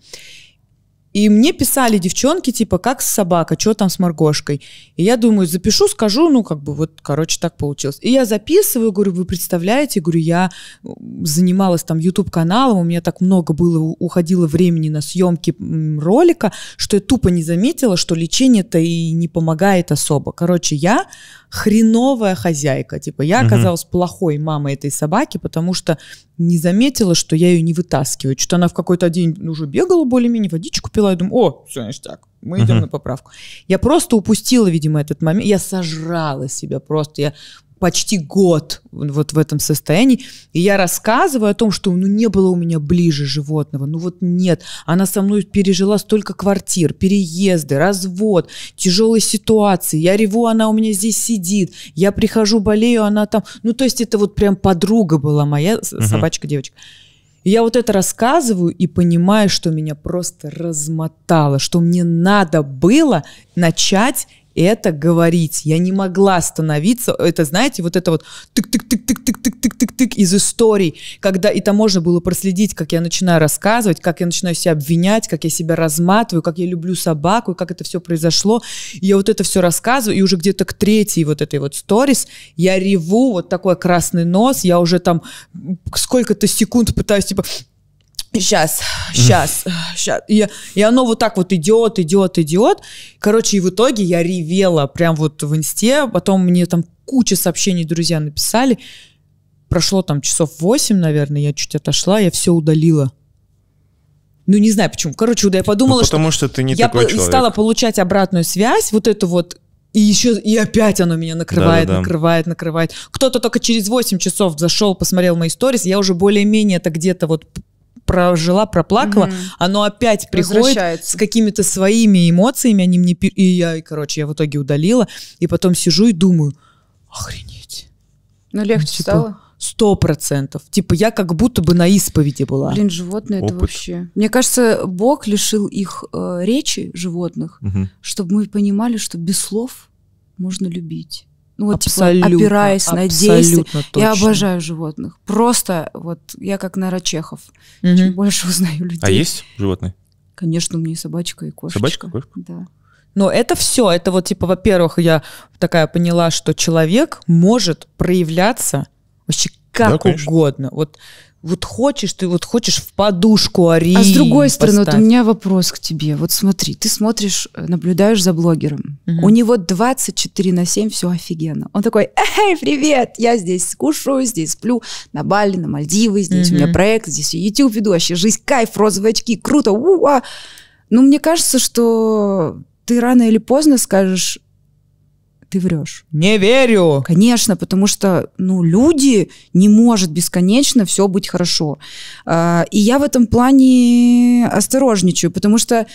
И мне писали девчонки, типа, как с собака, что там с моргошкой. И я думаю, запишу, скажу, ну, как бы, вот, короче, так получилось. И я записываю, говорю, вы представляете, говорю, я занималась там YouTube-каналом, у меня так много было, уходило времени на съемки ролика, что я тупо не заметила, что лечение-то и не помогает особо. Короче, я хреновая хозяйка. Типа, я оказалась угу. плохой мамой этой собаки, потому что не заметила, что я ее не вытаскиваю. Что-то она в какой-то день уже бегала более-менее, водичку пила, я думаю, о, все так, мы идем угу. на поправку. Я просто упустила, видимо, этот момент. Я сожрала себя просто. Я почти год вот в этом состоянии, и я рассказываю о том, что ну не было у меня ближе животного, ну вот нет, она со мной пережила столько квартир, переезды, развод, тяжелые ситуации, я реву, она у меня здесь сидит, я прихожу, болею, она там, ну то есть это вот прям подруга была моя, угу. собачка-девочка. я вот это рассказываю и понимаю, что меня просто размотало, что мне надо было начать это говорить. Я не могла остановиться. это, знаете, вот это вот тык-тык-тык-тык-тык-тык-тык-тык из историй, когда и там можно было проследить, как я начинаю рассказывать, как я начинаю себя обвинять, как я себя разматываю, как я люблю собаку, как это все произошло. И я вот это все рассказываю, и уже где-то к третьей вот этой вот сторис я реву, вот такой красный нос, я уже там сколько-то секунд пытаюсь, типа, Сейчас, сейчас, сейчас. И, и оно вот так вот идет, идет, идет. Короче, и в итоге я ревела прям вот в инсте. Потом мне там куча сообщений друзья написали. Прошло там часов 8, наверное, я чуть отошла, я все удалила. Ну, не знаю почему. Короче, да, я подумала, ну, потому что, что ты не я такой по- человек. стала получать обратную связь, вот эту вот и еще, и опять оно меня накрывает, да, да, накрывает, накрывает. Кто-то только через 8 часов зашел, посмотрел мои сторис, я уже более-менее это где-то вот прожила, проплакала, угу. оно опять приходит с какими-то своими эмоциями, они мне... И я, и, короче, я в итоге удалила, и потом сижу и думаю, охренеть. Ну, легче ну, типа, стало? Сто процентов. Типа я как будто бы на исповеди была. Блин, животные это вообще. Мне кажется, Бог лишил их э, речи животных, угу. чтобы мы понимали, что без слов можно любить. Ну, вот, типа, абсолютно, типа, опираясь на действия. Точно. Я обожаю животных. Просто вот я как Нара Чехов. Угу. Чем больше узнаю людей. А есть животные? Конечно, у меня и собачка, и кошечка. Собачка, кошка? Да. Но это все, это вот типа, во-первых, я такая поняла, что человек может проявляться вообще как да, угодно. Вот вот хочешь ты, вот хочешь в подушку ори. А с другой стороны, поставь. вот у меня вопрос к тебе. Вот смотри, ты смотришь, э, наблюдаешь за блогером. Угу. У него 24 на 7 все офигенно. Он такой, эй, привет, я здесь кушаю, здесь сплю, на Бали, на Мальдивы, здесь угу. у меня проект, здесь YouTube веду, вообще жизнь, кайф, розовые очки, круто, а, Ну, мне кажется, что ты рано или поздно скажешь, ты врешь. Не верю. Конечно, потому что, ну, люди не может бесконечно все быть хорошо. А, и я в этом плане осторожничаю, потому что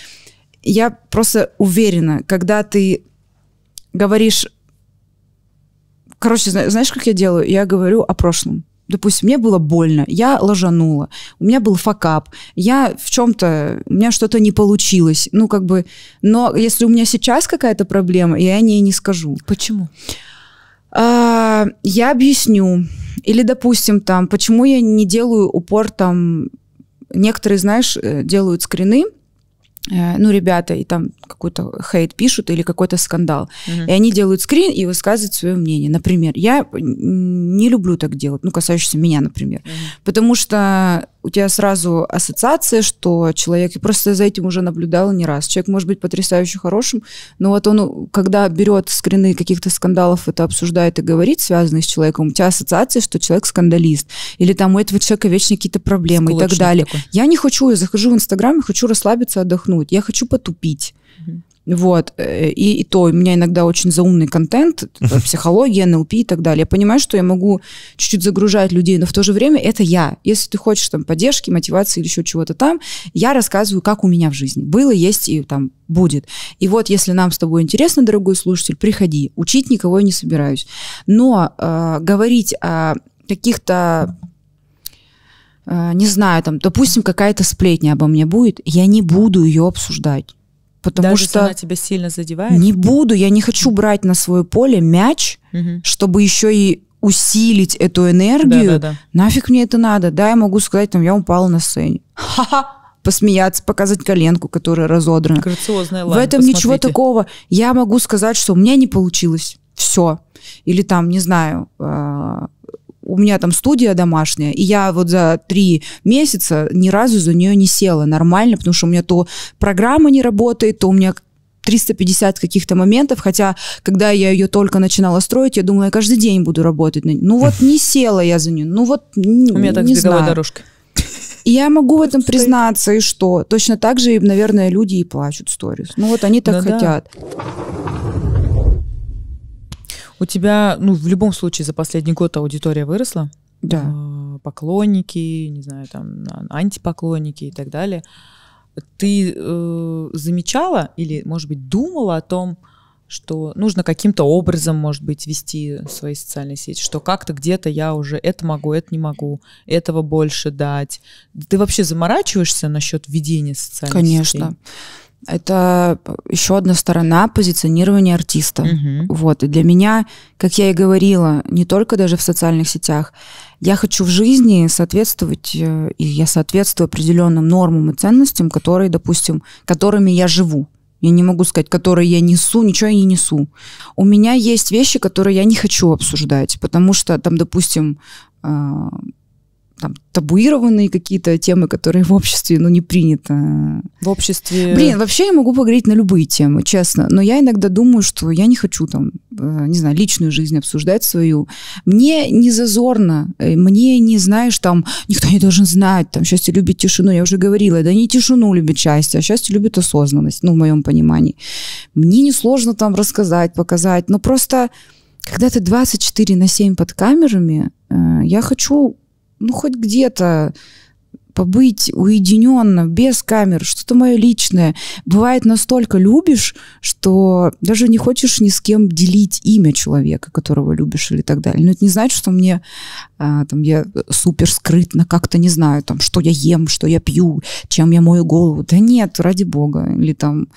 я просто уверена, когда ты говоришь... Короче, знаешь, как я делаю? Я говорю о прошлом. Допустим, мне было больно, я ложанула, у меня был факап, я в чем-то, у меня что-то не получилось. Ну, как бы, но если у меня сейчас какая-то проблема, я о ней не скажу. Почему? А, я объясню. Или, допустим, там, почему я не делаю упор там... Некоторые, знаешь, э, делают скрины, Э, ну, ребята, и там какой-то хейт пишут или какой-то скандал. Uh-huh. И они делают скрин и высказывают свое мнение. Например, я не люблю так делать, ну, касающийся меня, например. Uh-huh. Потому что у тебя сразу ассоциация, что человек, я просто за этим уже наблюдала не раз, человек может быть потрясающе хорошим, но вот он, когда берет скрины каких-то скандалов, это обсуждает и говорит, связанный с человеком, у тебя ассоциация, что человек скандалист, или там у этого человека вечно какие-то проблемы Скулочный и так далее. Такой. Я не хочу, я захожу в Инстаграм и хочу расслабиться, отдохнуть, я хочу потупить. Угу. Вот. Э, и, и то у меня иногда очень заумный контент, э, психология, НЛП и так далее. Я понимаю, что я могу чуть-чуть загружать людей, но в то же время это я. Если ты хочешь там поддержки, мотивации или еще чего-то там, я рассказываю, как у меня в жизни. Было, есть и там будет. И вот, если нам с тобой интересно, дорогой слушатель, приходи. Учить никого я не собираюсь. Но э, говорить о каких-то э, не знаю, там, допустим, какая-то сплетня обо мне будет, я не буду ее обсуждать. Потому Даже что если она тебя сильно задевает. Не буду, я не хочу брать на свое поле мяч, угу. чтобы еще и усилить эту энергию. Да, да, да. Нафиг мне это надо? Да, я могу сказать, там, я упала на сцене. Ха-ха! посмеяться, показать коленку, которая разодрана. Грациозная лань, В этом посмотрите. ничего такого. Я могу сказать, что у меня не получилось. Все. Или там, не знаю, а, у меня там студия домашняя, и я вот за три месяца ни разу за нее не села нормально, потому что у меня то программа не работает, то у меня 350 каких-то моментов, хотя, когда я ее только начинала строить, я думала, я каждый день буду работать. на Ну вот не села я за нее, ну вот не У меня так не с беговой знаю. И я могу в этом признаться, и что? Точно так же, наверное, люди и плачут сторис. Ну вот они так ну, хотят. У тебя, ну, в любом случае, за последний год аудитория выросла. Да. А, поклонники, не знаю, там, а, антипоклонники и так далее. Ты э, замечала или, может быть, думала о том, что нужно каким-то образом, может быть, вести свои социальные сети, что как-то где-то я уже это могу, это не могу, этого больше дать. Ты вообще заморачиваешься насчет ведения социальных Конечно. сетей? Конечно это еще одна сторона позиционирования артиста. Угу. uh Вот. И для меня, как я и говорила, не только даже в социальных сетях, я хочу в жизни соответствовать, э, и я соответствую определенным нормам и ценностям, которые, допустим, которыми я живу. Я не могу сказать, которые я несу, ничего я не несу. У меня есть вещи, которые я не хочу обсуждать, потому что там, допустим, э, там, табуированные какие-то темы, которые в обществе, ну, не принято. В обществе... Блин, вообще я могу поговорить на любые темы, честно. Но я иногда думаю, что я не хочу там, э, не знаю, личную жизнь обсуждать свою. Мне не зазорно, э, мне не, знаешь, там, никто не должен знать, там, счастье любит тишину. Я уже говорила, да не тишину любит счастье, а счастье любит осознанность, ну, в моем понимании. Мне не сложно там рассказать, показать, но просто... Когда ты 24 на 7 под камерами, э, я хочу ну, хоть где-то побыть уединенно, без камер, что-то мое личное. Бывает настолько любишь, что даже не хочешь ни с кем делить имя человека, которого любишь или так далее. Но это не значит, что мне а, там я супер скрытно как-то не знаю, там, что я ем, что я пью, чем я мою голову. Да нет, ради бога. Или там,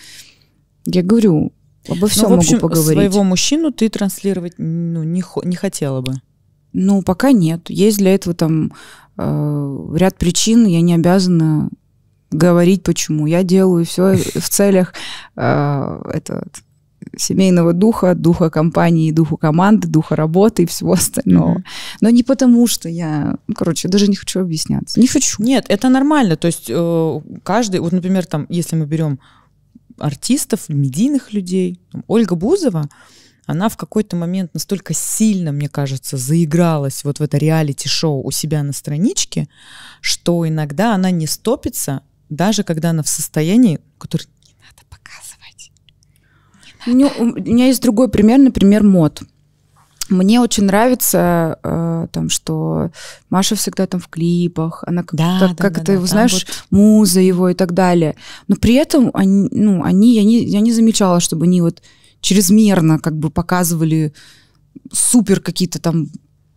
я говорю, обо всем ну, в общем, могу поговорить. своего мужчину ты транслировать ну, не, не хотела бы. Ну, пока нет. Есть для этого там э, ряд причин. Я не обязана говорить, почему. Я делаю все в целях э, это, семейного духа, духа компании, духа команды, духа работы и всего остального. Mm-hmm. Но не потому, что я, ну, короче, даже не хочу объясняться. Не хочу. Нет, это нормально. То есть э, каждый, вот, например, там, если мы берем артистов, медийных людей, там, Ольга Бузова, э, она в какой-то момент настолько сильно, мне кажется, заигралась вот в это реалити-шоу у себя на страничке, что иногда она не стопится, даже когда она в состоянии, который не надо показывать. Не ну, надо. У, меня, у меня есть другой пример, например, мод. Мне очень нравится, э, там, что Маша всегда там в клипах, она как-то, да, да, как да, это, да, знаешь, вот... муза его и так далее. Но при этом они, ну, они, я не, я не замечала, чтобы они вот чрезмерно как бы показывали супер какие-то там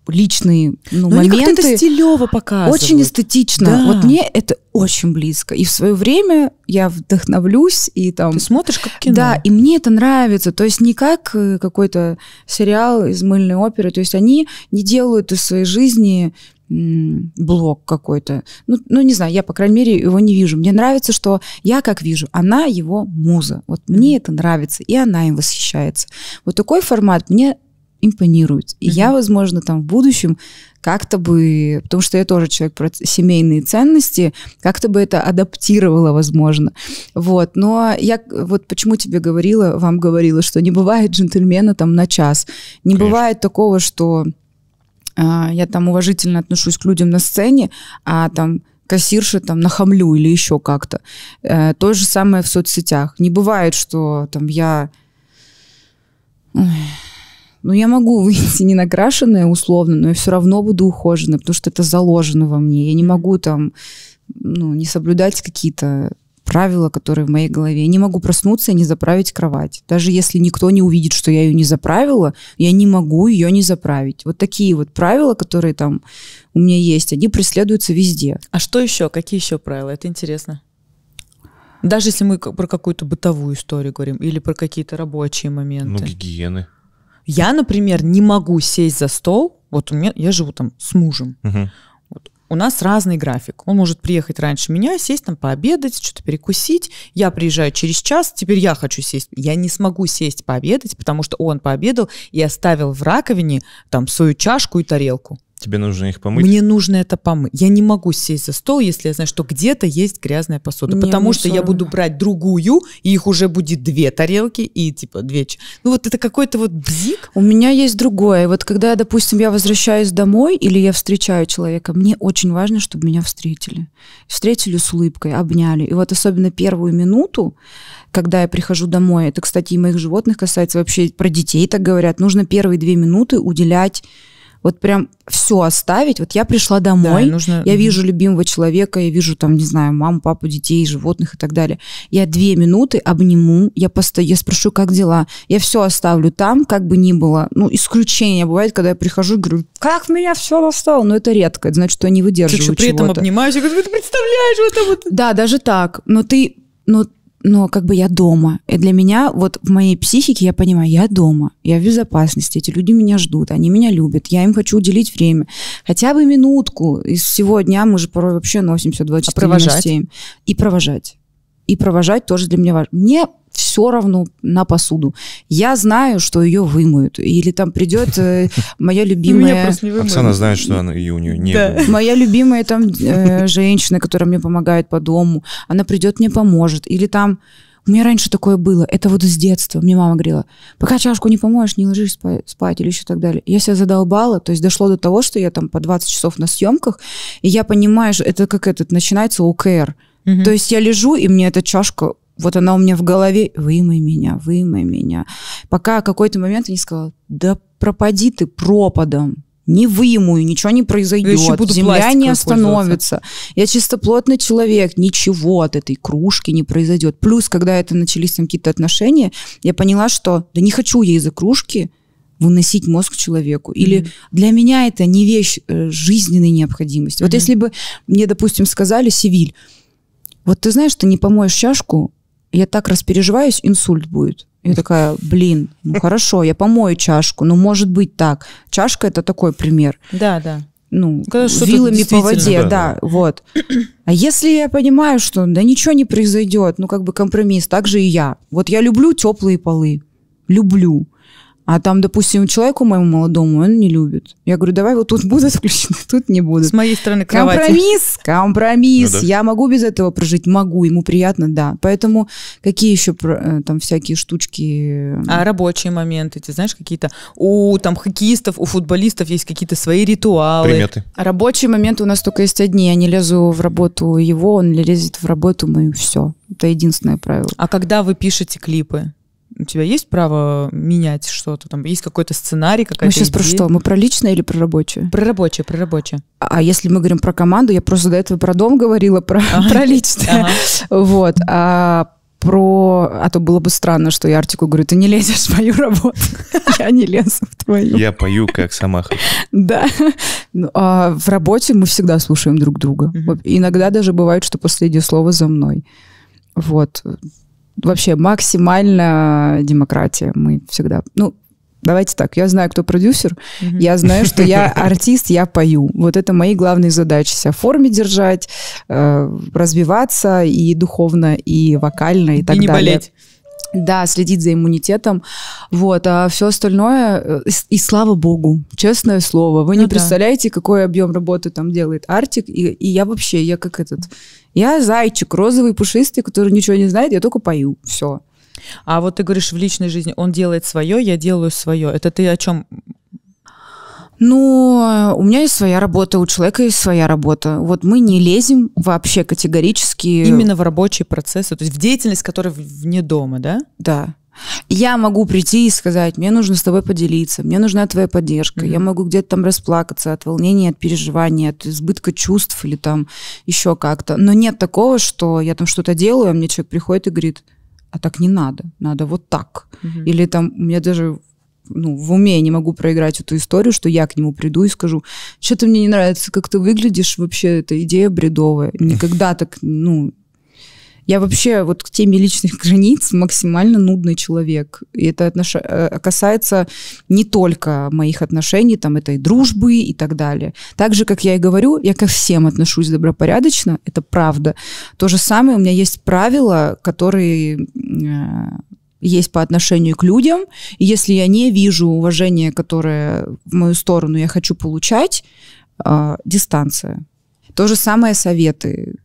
личные ну, Но моменты. Они это стилево показывают. Очень эстетично. Да. Вот мне это очень близко. И в свое время я вдохновлюсь и там... Ты смотришь как кино. Да, и мне это нравится. То есть не как э, какой-то сериал из мыльной оперы. То есть они не делают из своей жизни блок какой-то. Ну, ну, не знаю, я, по крайней мере, его не вижу. Мне нравится, что я как вижу, она его муза. Вот мне это нравится, и она им восхищается. Вот такой формат мне импонирует. И mm-hmm. я, возможно, там в будущем как-то бы, потому что я тоже человек про семейные ценности, как-то бы это адаптировала, возможно. Вот, но я вот почему тебе говорила, вам говорила, что не бывает джентльмена там на час. Не Конечно. бывает такого, что а, я там уважительно отношусь к людям на сцене, а там кассирше там нахамлю или еще как-то. Э, то же самое в соцсетях. Не бывает, что там я... Ну, я могу выйти не накрашенная условно, но я все равно буду ухоженной, потому что это заложено во мне. Я не могу там ну, не соблюдать какие-то правила, которые в моей голове. Я не могу проснуться и не заправить кровать. Даже если никто не увидит, что я ее не заправила, я не могу ее не заправить. Вот такие вот правила, которые там у меня есть, они преследуются везде. А что еще? Какие еще правила? Это интересно. Даже если мы про какую-то бытовую историю говорим или про какие-то рабочие моменты. Ну, гигиены. Я, например, не могу сесть за стол. Вот у меня я живу там с мужем. Угу у нас разный график. Он может приехать раньше меня, сесть там, пообедать, что-то перекусить. Я приезжаю через час, теперь я хочу сесть. Я не смогу сесть пообедать, потому что он пообедал и оставил в раковине там свою чашку и тарелку. Тебе нужно их помыть? Мне нужно это помыть. Я не могу сесть за стол, если я знаю, что где-то есть грязная посуда. Мне потому ну что я буду брать другую, и их уже будет две тарелки и типа две. Ну вот это какой-то вот бзик. У меня есть другое. Вот когда, допустим, я возвращаюсь домой или я встречаю человека, мне очень важно, чтобы меня встретили. Встретили с улыбкой, обняли. И вот особенно первую минуту, когда я прихожу домой, это, кстати, и моих животных касается вообще про детей, так говорят, нужно первые две минуты уделять вот прям все оставить. Вот я пришла домой, да, нужно... я вижу любимого человека, я вижу там, не знаю, маму, папу, детей, животных и так далее. Я две минуты обниму, я, посто... я спрошу, как дела. Я все оставлю там, как бы ни было. Ну, исключение бывает, когда я прихожу и говорю, как меня все достало. Но это редко, это значит, что я не выдерживаю Чуть, чего при этом обнимаешь, и говорю, ты представляешь, вот это вот. Да, даже так. Но ты, но но как бы я дома. И для меня, вот в моей психике я понимаю, я дома, я в безопасности, эти люди меня ждут, они меня любят, я им хочу уделить время. Хотя бы минутку из всего дня мы же порой вообще носимся 24 а провожать? на 7. И провожать. И провожать тоже для меня важно. Мне все равно на посуду. Я знаю, что ее вымоют. Или там придет э, моя любимая... Оксана знает, что она, ее у нее не да. Моя любимая там э, женщина, которая мне помогает по дому, она придет, мне поможет. Или там... У меня раньше такое было. Это вот с детства. Мне мама говорила, пока чашку не помоешь, не ложись спать или еще так далее. Я себя задолбала. То есть дошло до того, что я там по 20 часов на съемках, и я понимаю, что это как этот, начинается ОКР. Угу. То есть я лежу, и мне эта чашка вот она у меня в голове, вымой меня, вымой меня. Пока какой-то момент я не сказала, да пропади ты пропадом, не вымую, ничего не произойдет, земля не остановится. Я чистоплотный человек, ничего от этой кружки не произойдет. Плюс, когда это начались там какие-то отношения, я поняла, что да не хочу я из-за кружки выносить мозг человеку. Или mm-hmm. для меня это не вещь э, жизненной необходимости. Mm-hmm. Вот если бы мне, допустим, сказали, Севиль, вот ты знаешь, ты не помоешь чашку, я так распереживаюсь, инсульт будет. Я такая, блин, ну хорошо, я помою чашку, ну может быть так. Чашка это такой пример. Да, да. Ну, Когда вилами по воде, да, да, вот. А если я понимаю, что да ничего не произойдет, ну как бы компромисс, так же и я. Вот я люблю теплые полы, люблю. А там, допустим, человеку моему молодому он не любит. Я говорю, давай вот тут будут включены, тут не будут. С моей стороны кровати. Компромисс, компромисс. Ну, да. Я могу без этого прожить? Могу, ему приятно, да. Поэтому какие еще э, там всякие штучки? А рабочие моменты, ты знаешь, какие-то у там хоккеистов, у футболистов есть какие-то свои ритуалы. Приметы. Рабочие моменты у нас только есть одни. Я не лезу в работу его, он лезет в работу мою, все. Это единственное правило. А когда вы пишете клипы? у тебя есть право менять что-то там? Есть какой-то сценарий, какая-то Мы сейчас идея? про что? Мы про личное или про рабочее? Про рабочее, про рабочее. А если мы говорим про команду, я просто до этого про дом говорила, про, ага. про личное. Ага. Вот. А про... А то было бы странно, что я Артику говорю, ты не лезешь в мою работу. Я не лезу в твою. Я пою, как сама Да. Ну, а в работе мы всегда слушаем друг друга. Иногда даже бывает, что последнее слово за мной. Вот вообще максимально демократия. Мы всегда... Ну, давайте так, я знаю, кто продюсер, mm-hmm. я знаю, что я артист, я пою. Вот это мои главные задачи. Себя в форме держать, э, развиваться и духовно, и вокально, и так и не далее. болеть. Да, следить за иммунитетом. Вот, а все остальное, э, и, и слава богу, честное слово, вы ну не да. представляете, какой объем работы там делает Артик, и, и я вообще, я как этот, я зайчик розовый, пушистый, который ничего не знает, я только пою. Все. А вот ты говоришь, в личной жизни он делает свое, я делаю свое. Это ты о чем? Ну, у меня есть своя работа, у человека есть своя работа. Вот мы не лезем вообще категорически. Именно в рабочие процессы, то есть в деятельность, которая вне дома, да? Да. Я могу прийти и сказать, мне нужно с тобой поделиться, мне нужна твоя поддержка, mm-hmm. я могу где-то там расплакаться от волнения, от переживания, от избытка чувств или там еще как-то. Но нет такого, что я там что-то делаю, а мне человек приходит и говорит, а так не надо, надо вот так. Mm-hmm. Или там у меня даже ну, в уме я не могу проиграть эту историю, что я к нему приду и скажу, что-то мне не нравится, как ты выглядишь, вообще эта идея бредовая. Никогда так, ну, я вообще вот к теме личных границ максимально нудный человек. И это отнош... Э, касается не только моих отношений, там, это и дружбы и так далее. Так же, как я и говорю, я ко всем отношусь добропорядочно, это правда. То же самое, у меня есть правила, которые э, есть по отношению к людям. И если я не вижу уважения, которое в мою сторону я хочу получать, э, дистанция. То же самое советы.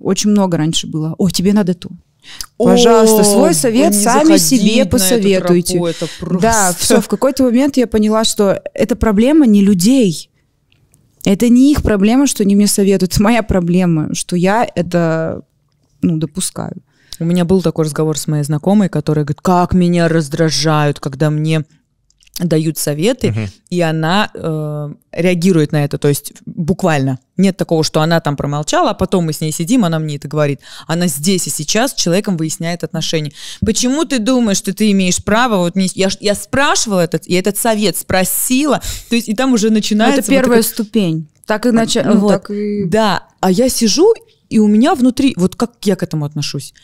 Очень много раньше было. О, тебе надо то. Пожалуйста, О, свой совет сами себе посоветуйте. Тропу, это Да, все. В какой-то момент я поняла, что это проблема не людей. Это не их проблема, что они мне советуют. Это моя проблема, что я это ну, допускаю. У меня был такой разговор с моей знакомой, которая говорит, как меня раздражают, когда мне дают советы, угу. и она э, реагирует на это, то есть буквально. Нет такого, что она там промолчала, а потом мы с ней сидим, она мне это говорит. Она здесь и сейчас с человеком выясняет отношения. Почему ты думаешь, что ты имеешь право? Вот не... я, я спрашивала этот, я этот совет спросила, то есть и там уже ну, начинается... Это первая вот такая... ступень. Так и начало. Ну вот. и... Да, а я сижу, и у меня внутри, вот как я к этому отношусь.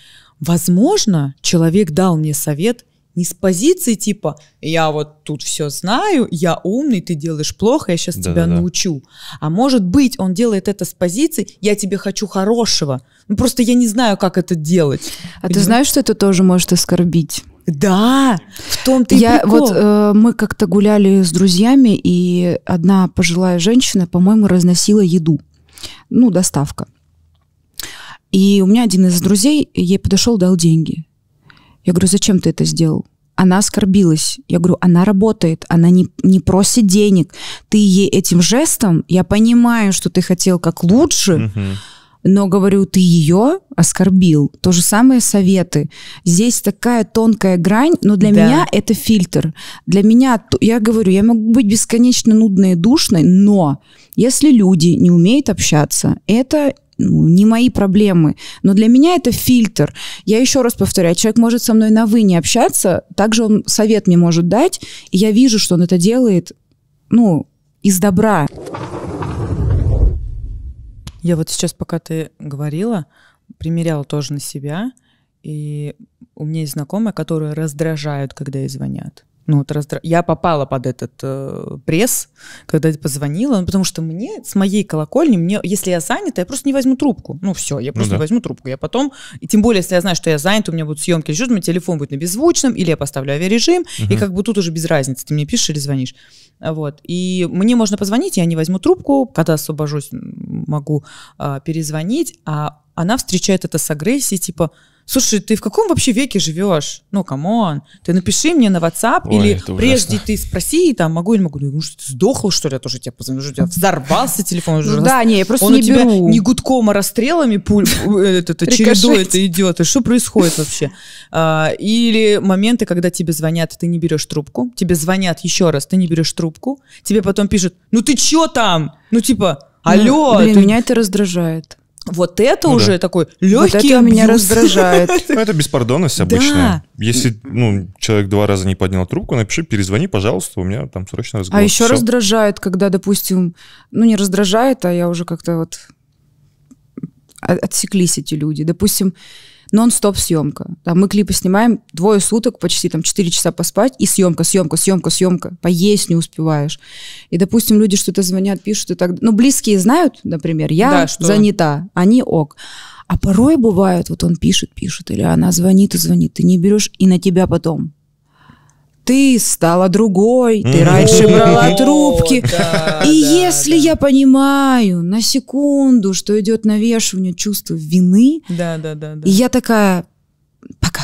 Возможно, человек дал мне совет, не с позиции типа я вот тут все знаю, я умный, ты делаешь плохо, я сейчас да, тебя да, научу. А может быть, он делает это с позиции я тебе хочу хорошего. Ну просто я не знаю, как это делать. А Понимаешь? ты знаешь, что это тоже может оскорбить? Да, в том-то и я, прикол. Вот э, мы как-то гуляли с друзьями, и одна пожилая женщина, по-моему, разносила еду. Ну, доставка. И у меня один из друзей ей подошел, дал деньги. Я говорю, зачем ты это сделал? Она оскорбилась. Я говорю, она работает, она не, не просит денег. Ты ей этим жестом, я понимаю, что ты хотел как лучше, угу. но, говорю, ты ее оскорбил. То же самое советы. Здесь такая тонкая грань, но для да. меня это фильтр. Для меня, я говорю, я могу быть бесконечно нудной и душной, но если люди не умеют общаться, это ну, не мои проблемы. Но для меня это фильтр. Я еще раз повторяю, человек может со мной на «вы» не общаться, также он совет мне может дать, и я вижу, что он это делает, ну, из добра. Я вот сейчас, пока ты говорила, примеряла тоже на себя, и у меня есть знакомые, которые раздражают, когда ей звонят. Ну, вот раздра... Я попала под этот э, пресс, когда я позвонила, ну, потому что мне с моей колокольни, мне, если я занята, я просто не возьму трубку. Ну, все, я просто ну, да. не возьму трубку. Я потом, и тем более, если я знаю, что я занята, у меня будут съемки или что-то, мой телефон будет на беззвучном, или я поставлю авиарежим, угу. и как бы тут уже без разницы, ты мне пишешь или звонишь. Вот. И мне можно позвонить, я не возьму трубку, когда освобожусь, могу э, перезвонить, а она встречает это с агрессией, типа, Слушай, ты в каком вообще веке живешь? Ну, камон, ты напиши мне на WhatsApp Ой, или прежде ты спроси, там, могу или не могу. Ну, я что ты сдохла, что ли? Я тоже тебя позвоню, что у тебя взорвался телефон. Ну, да, не, я просто не у тебя беру. не гудком, а расстрелами пуль, э, это, чередой это идет. И что происходит вообще? А, или моменты, когда тебе звонят, ты не берешь трубку, тебе звонят еще раз, ты не берешь трубку, тебе потом пишут, ну ты че там? Ну, типа, алло. Ну, блин, меня это раздражает. Вот это ну, уже да. такой легкий вот это меня раздражает. Ну, это беспардонность обычная. Если ну, человек два раза не поднял трубку, напиши, перезвони, пожалуйста, у меня там срочно разговор. А еще раздражает, когда, допустим, ну не раздражает, а я уже как-то вот а, отсеклись эти люди. Допустим, нон-стоп съемка. Там мы клипы снимаем двое суток, почти там 4 часа поспать, и съемка, съемка, съемка, съемка. Поесть не успеваешь. И, допустим, люди что-то звонят, пишут и так. Ну, близкие знают, например, я да, что... занята, они ок. А порой бывает, вот он пишет, пишет, или она звонит и звонит, ты не берешь, и на тебя потом ты стала другой, ты раньше брала трубки. И если я понимаю на секунду, что идет навешивание чувства вины, и я такая, пока,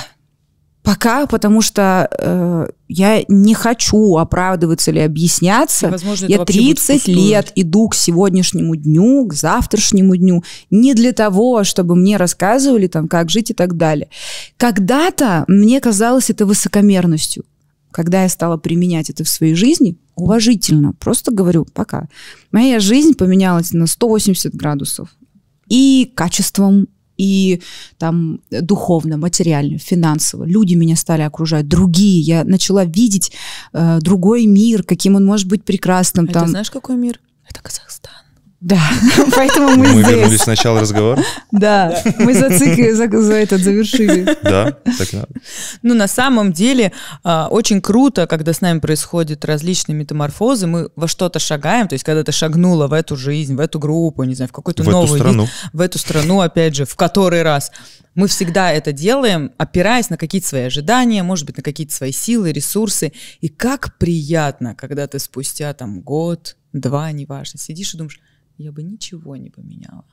Пока, потому что э, я не хочу оправдываться или объясняться. И, возможно, я 30 лет иду к сегодняшнему дню, к завтрашнему дню, не для того, чтобы мне рассказывали, там, как жить и так далее. Когда-то мне казалось это высокомерностью когда я стала применять это в своей жизни, уважительно, просто говорю, пока. Моя жизнь поменялась на 180 градусов. И качеством, и там духовно, материально, финансово. Люди меня стали окружать, другие. Я начала видеть э, другой мир, каким он может быть прекрасным. Это а там. знаешь, какой мир? Это Казахстан. Да, поэтому мы, мы здесь. Мы вернулись сначала разговор. Да, мы зацикли, за, за этот завершили. Да, так надо. Ну, на самом деле, э, очень круто, когда с нами происходят различные метаморфозы, мы во что-то шагаем, то есть когда ты шагнула в эту жизнь, в эту группу, не знаю, в какую-то новую... В эту страну. Вид, в эту страну, опять же, в который раз. Мы всегда это делаем, опираясь на какие-то свои ожидания, может быть, на какие-то свои силы, ресурсы. И как приятно, когда ты спустя там год, два, неважно, сидишь и думаешь, я бы ничего не поменяла.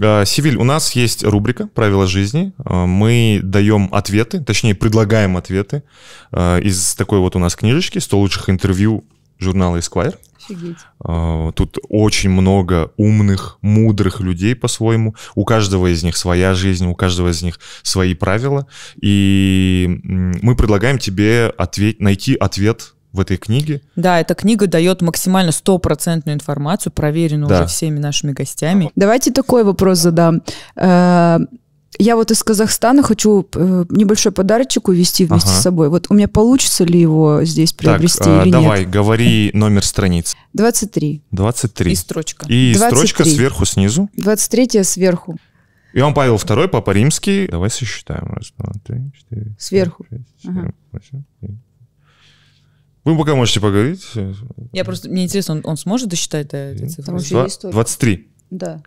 А, Сивиль, у нас есть рубрика «Правила жизни». А, мы даем ответы, точнее, предлагаем ответы а, из такой вот у нас книжечки «100 лучших интервью» журнала Esquire. Офигеть. Тут очень много умных, мудрых людей по-своему. У каждого из них своя жизнь, у каждого из них свои правила. И мы предлагаем тебе ответ, найти ответ в этой книге. Да, эта книга дает максимально стопроцентную информацию, проверенную да. уже всеми нашими гостями. Давайте такой вопрос задам. Э, я вот из Казахстана хочу э, небольшой подарочек увезти вместе ага. с собой. Вот у меня получится ли его здесь приобрести так, э, или давай, нет? говори номер страниц. 23. 23. И строчка. И 23. строчка сверху снизу. 23 сверху. Иоанн Павел II, Папа Римский. Давай сосчитаем. Раз, два, три, четыре. Сверху. Пять, шесть, семь, восемь, девять. Вы пока можете поговорить. Я просто, мне интересно, он, он сможет досчитать до этой цифры? Два, 23. Да.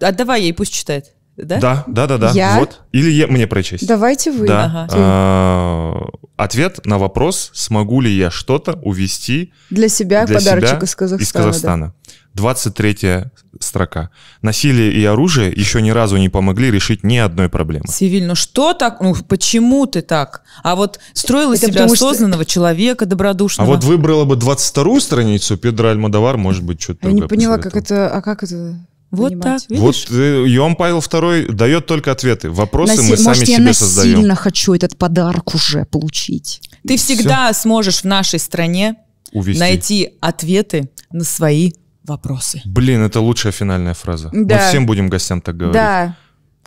Отдавай а ей, пусть читает. Да? Да, да, да, да. Я? Вот. Или я, мне прочесть. Давайте вы. Да. Ага. А, ответ на вопрос, смогу ли я что-то увести для себя для подарочек себя из Казахстана. Из Казахстана. Да. 23 строка. Насилие и оружие еще ни разу не помогли решить ни одной проблемы. Сивиль, ну что так? Ну почему ты так? А вот строила Это себя осознанного что... человека, добродушного. А вот выбрала бы 22-ю страницу, Педро Альмадовар, может быть, что-то Я не поняла, как это, а как это вот понимать. так, видишь? Вот э, Иоанн Павел II дает только ответы. Вопросы Наси... мы сами Может, себе создаем. я насильно хочу этот подарок уже получить. Ты всегда Все. сможешь в нашей стране Увести. найти ответы на свои вопросы. Блин, это лучшая финальная фраза. Да. Мы всем будем гостям так говорить. Да,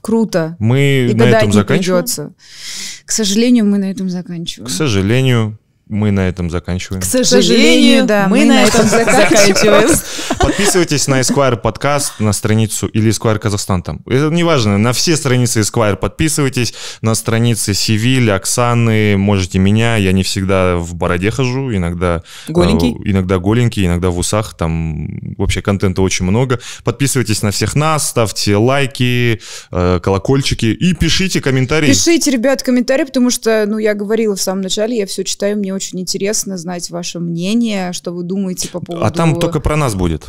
круто. Мы И на этом заканчиваем? Придется. К сожалению, мы на этом заканчиваем. К сожалению, мы на этом заканчиваем. К сожалению, да, мы, мы на этом заканчиваем. Подписывайтесь на Esquire подкаст, на страницу или Esquire Казахстан там. Это неважно, на все страницы Esquire подписывайтесь, на страницы Севиль, Оксаны, можете меня, я не всегда в бороде хожу, иногда... Э, голенький? иногда голенький, иногда в усах, там вообще контента очень много. Подписывайтесь на всех нас, ставьте лайки, э, колокольчики и пишите комментарии. Пишите, ребят, комментарии, потому что, ну, я говорила в самом начале, я все читаю, мне очень очень интересно знать ваше мнение, что вы думаете по поводу... А там только про нас будет.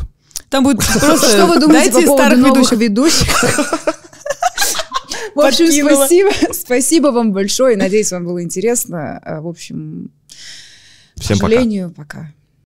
Там будет просто... Что вы думаете по поводу новых ведущих? В общем, спасибо. Спасибо вам большое. Надеюсь, вам было интересно. Э, в общем, Всем к сожалению, пока.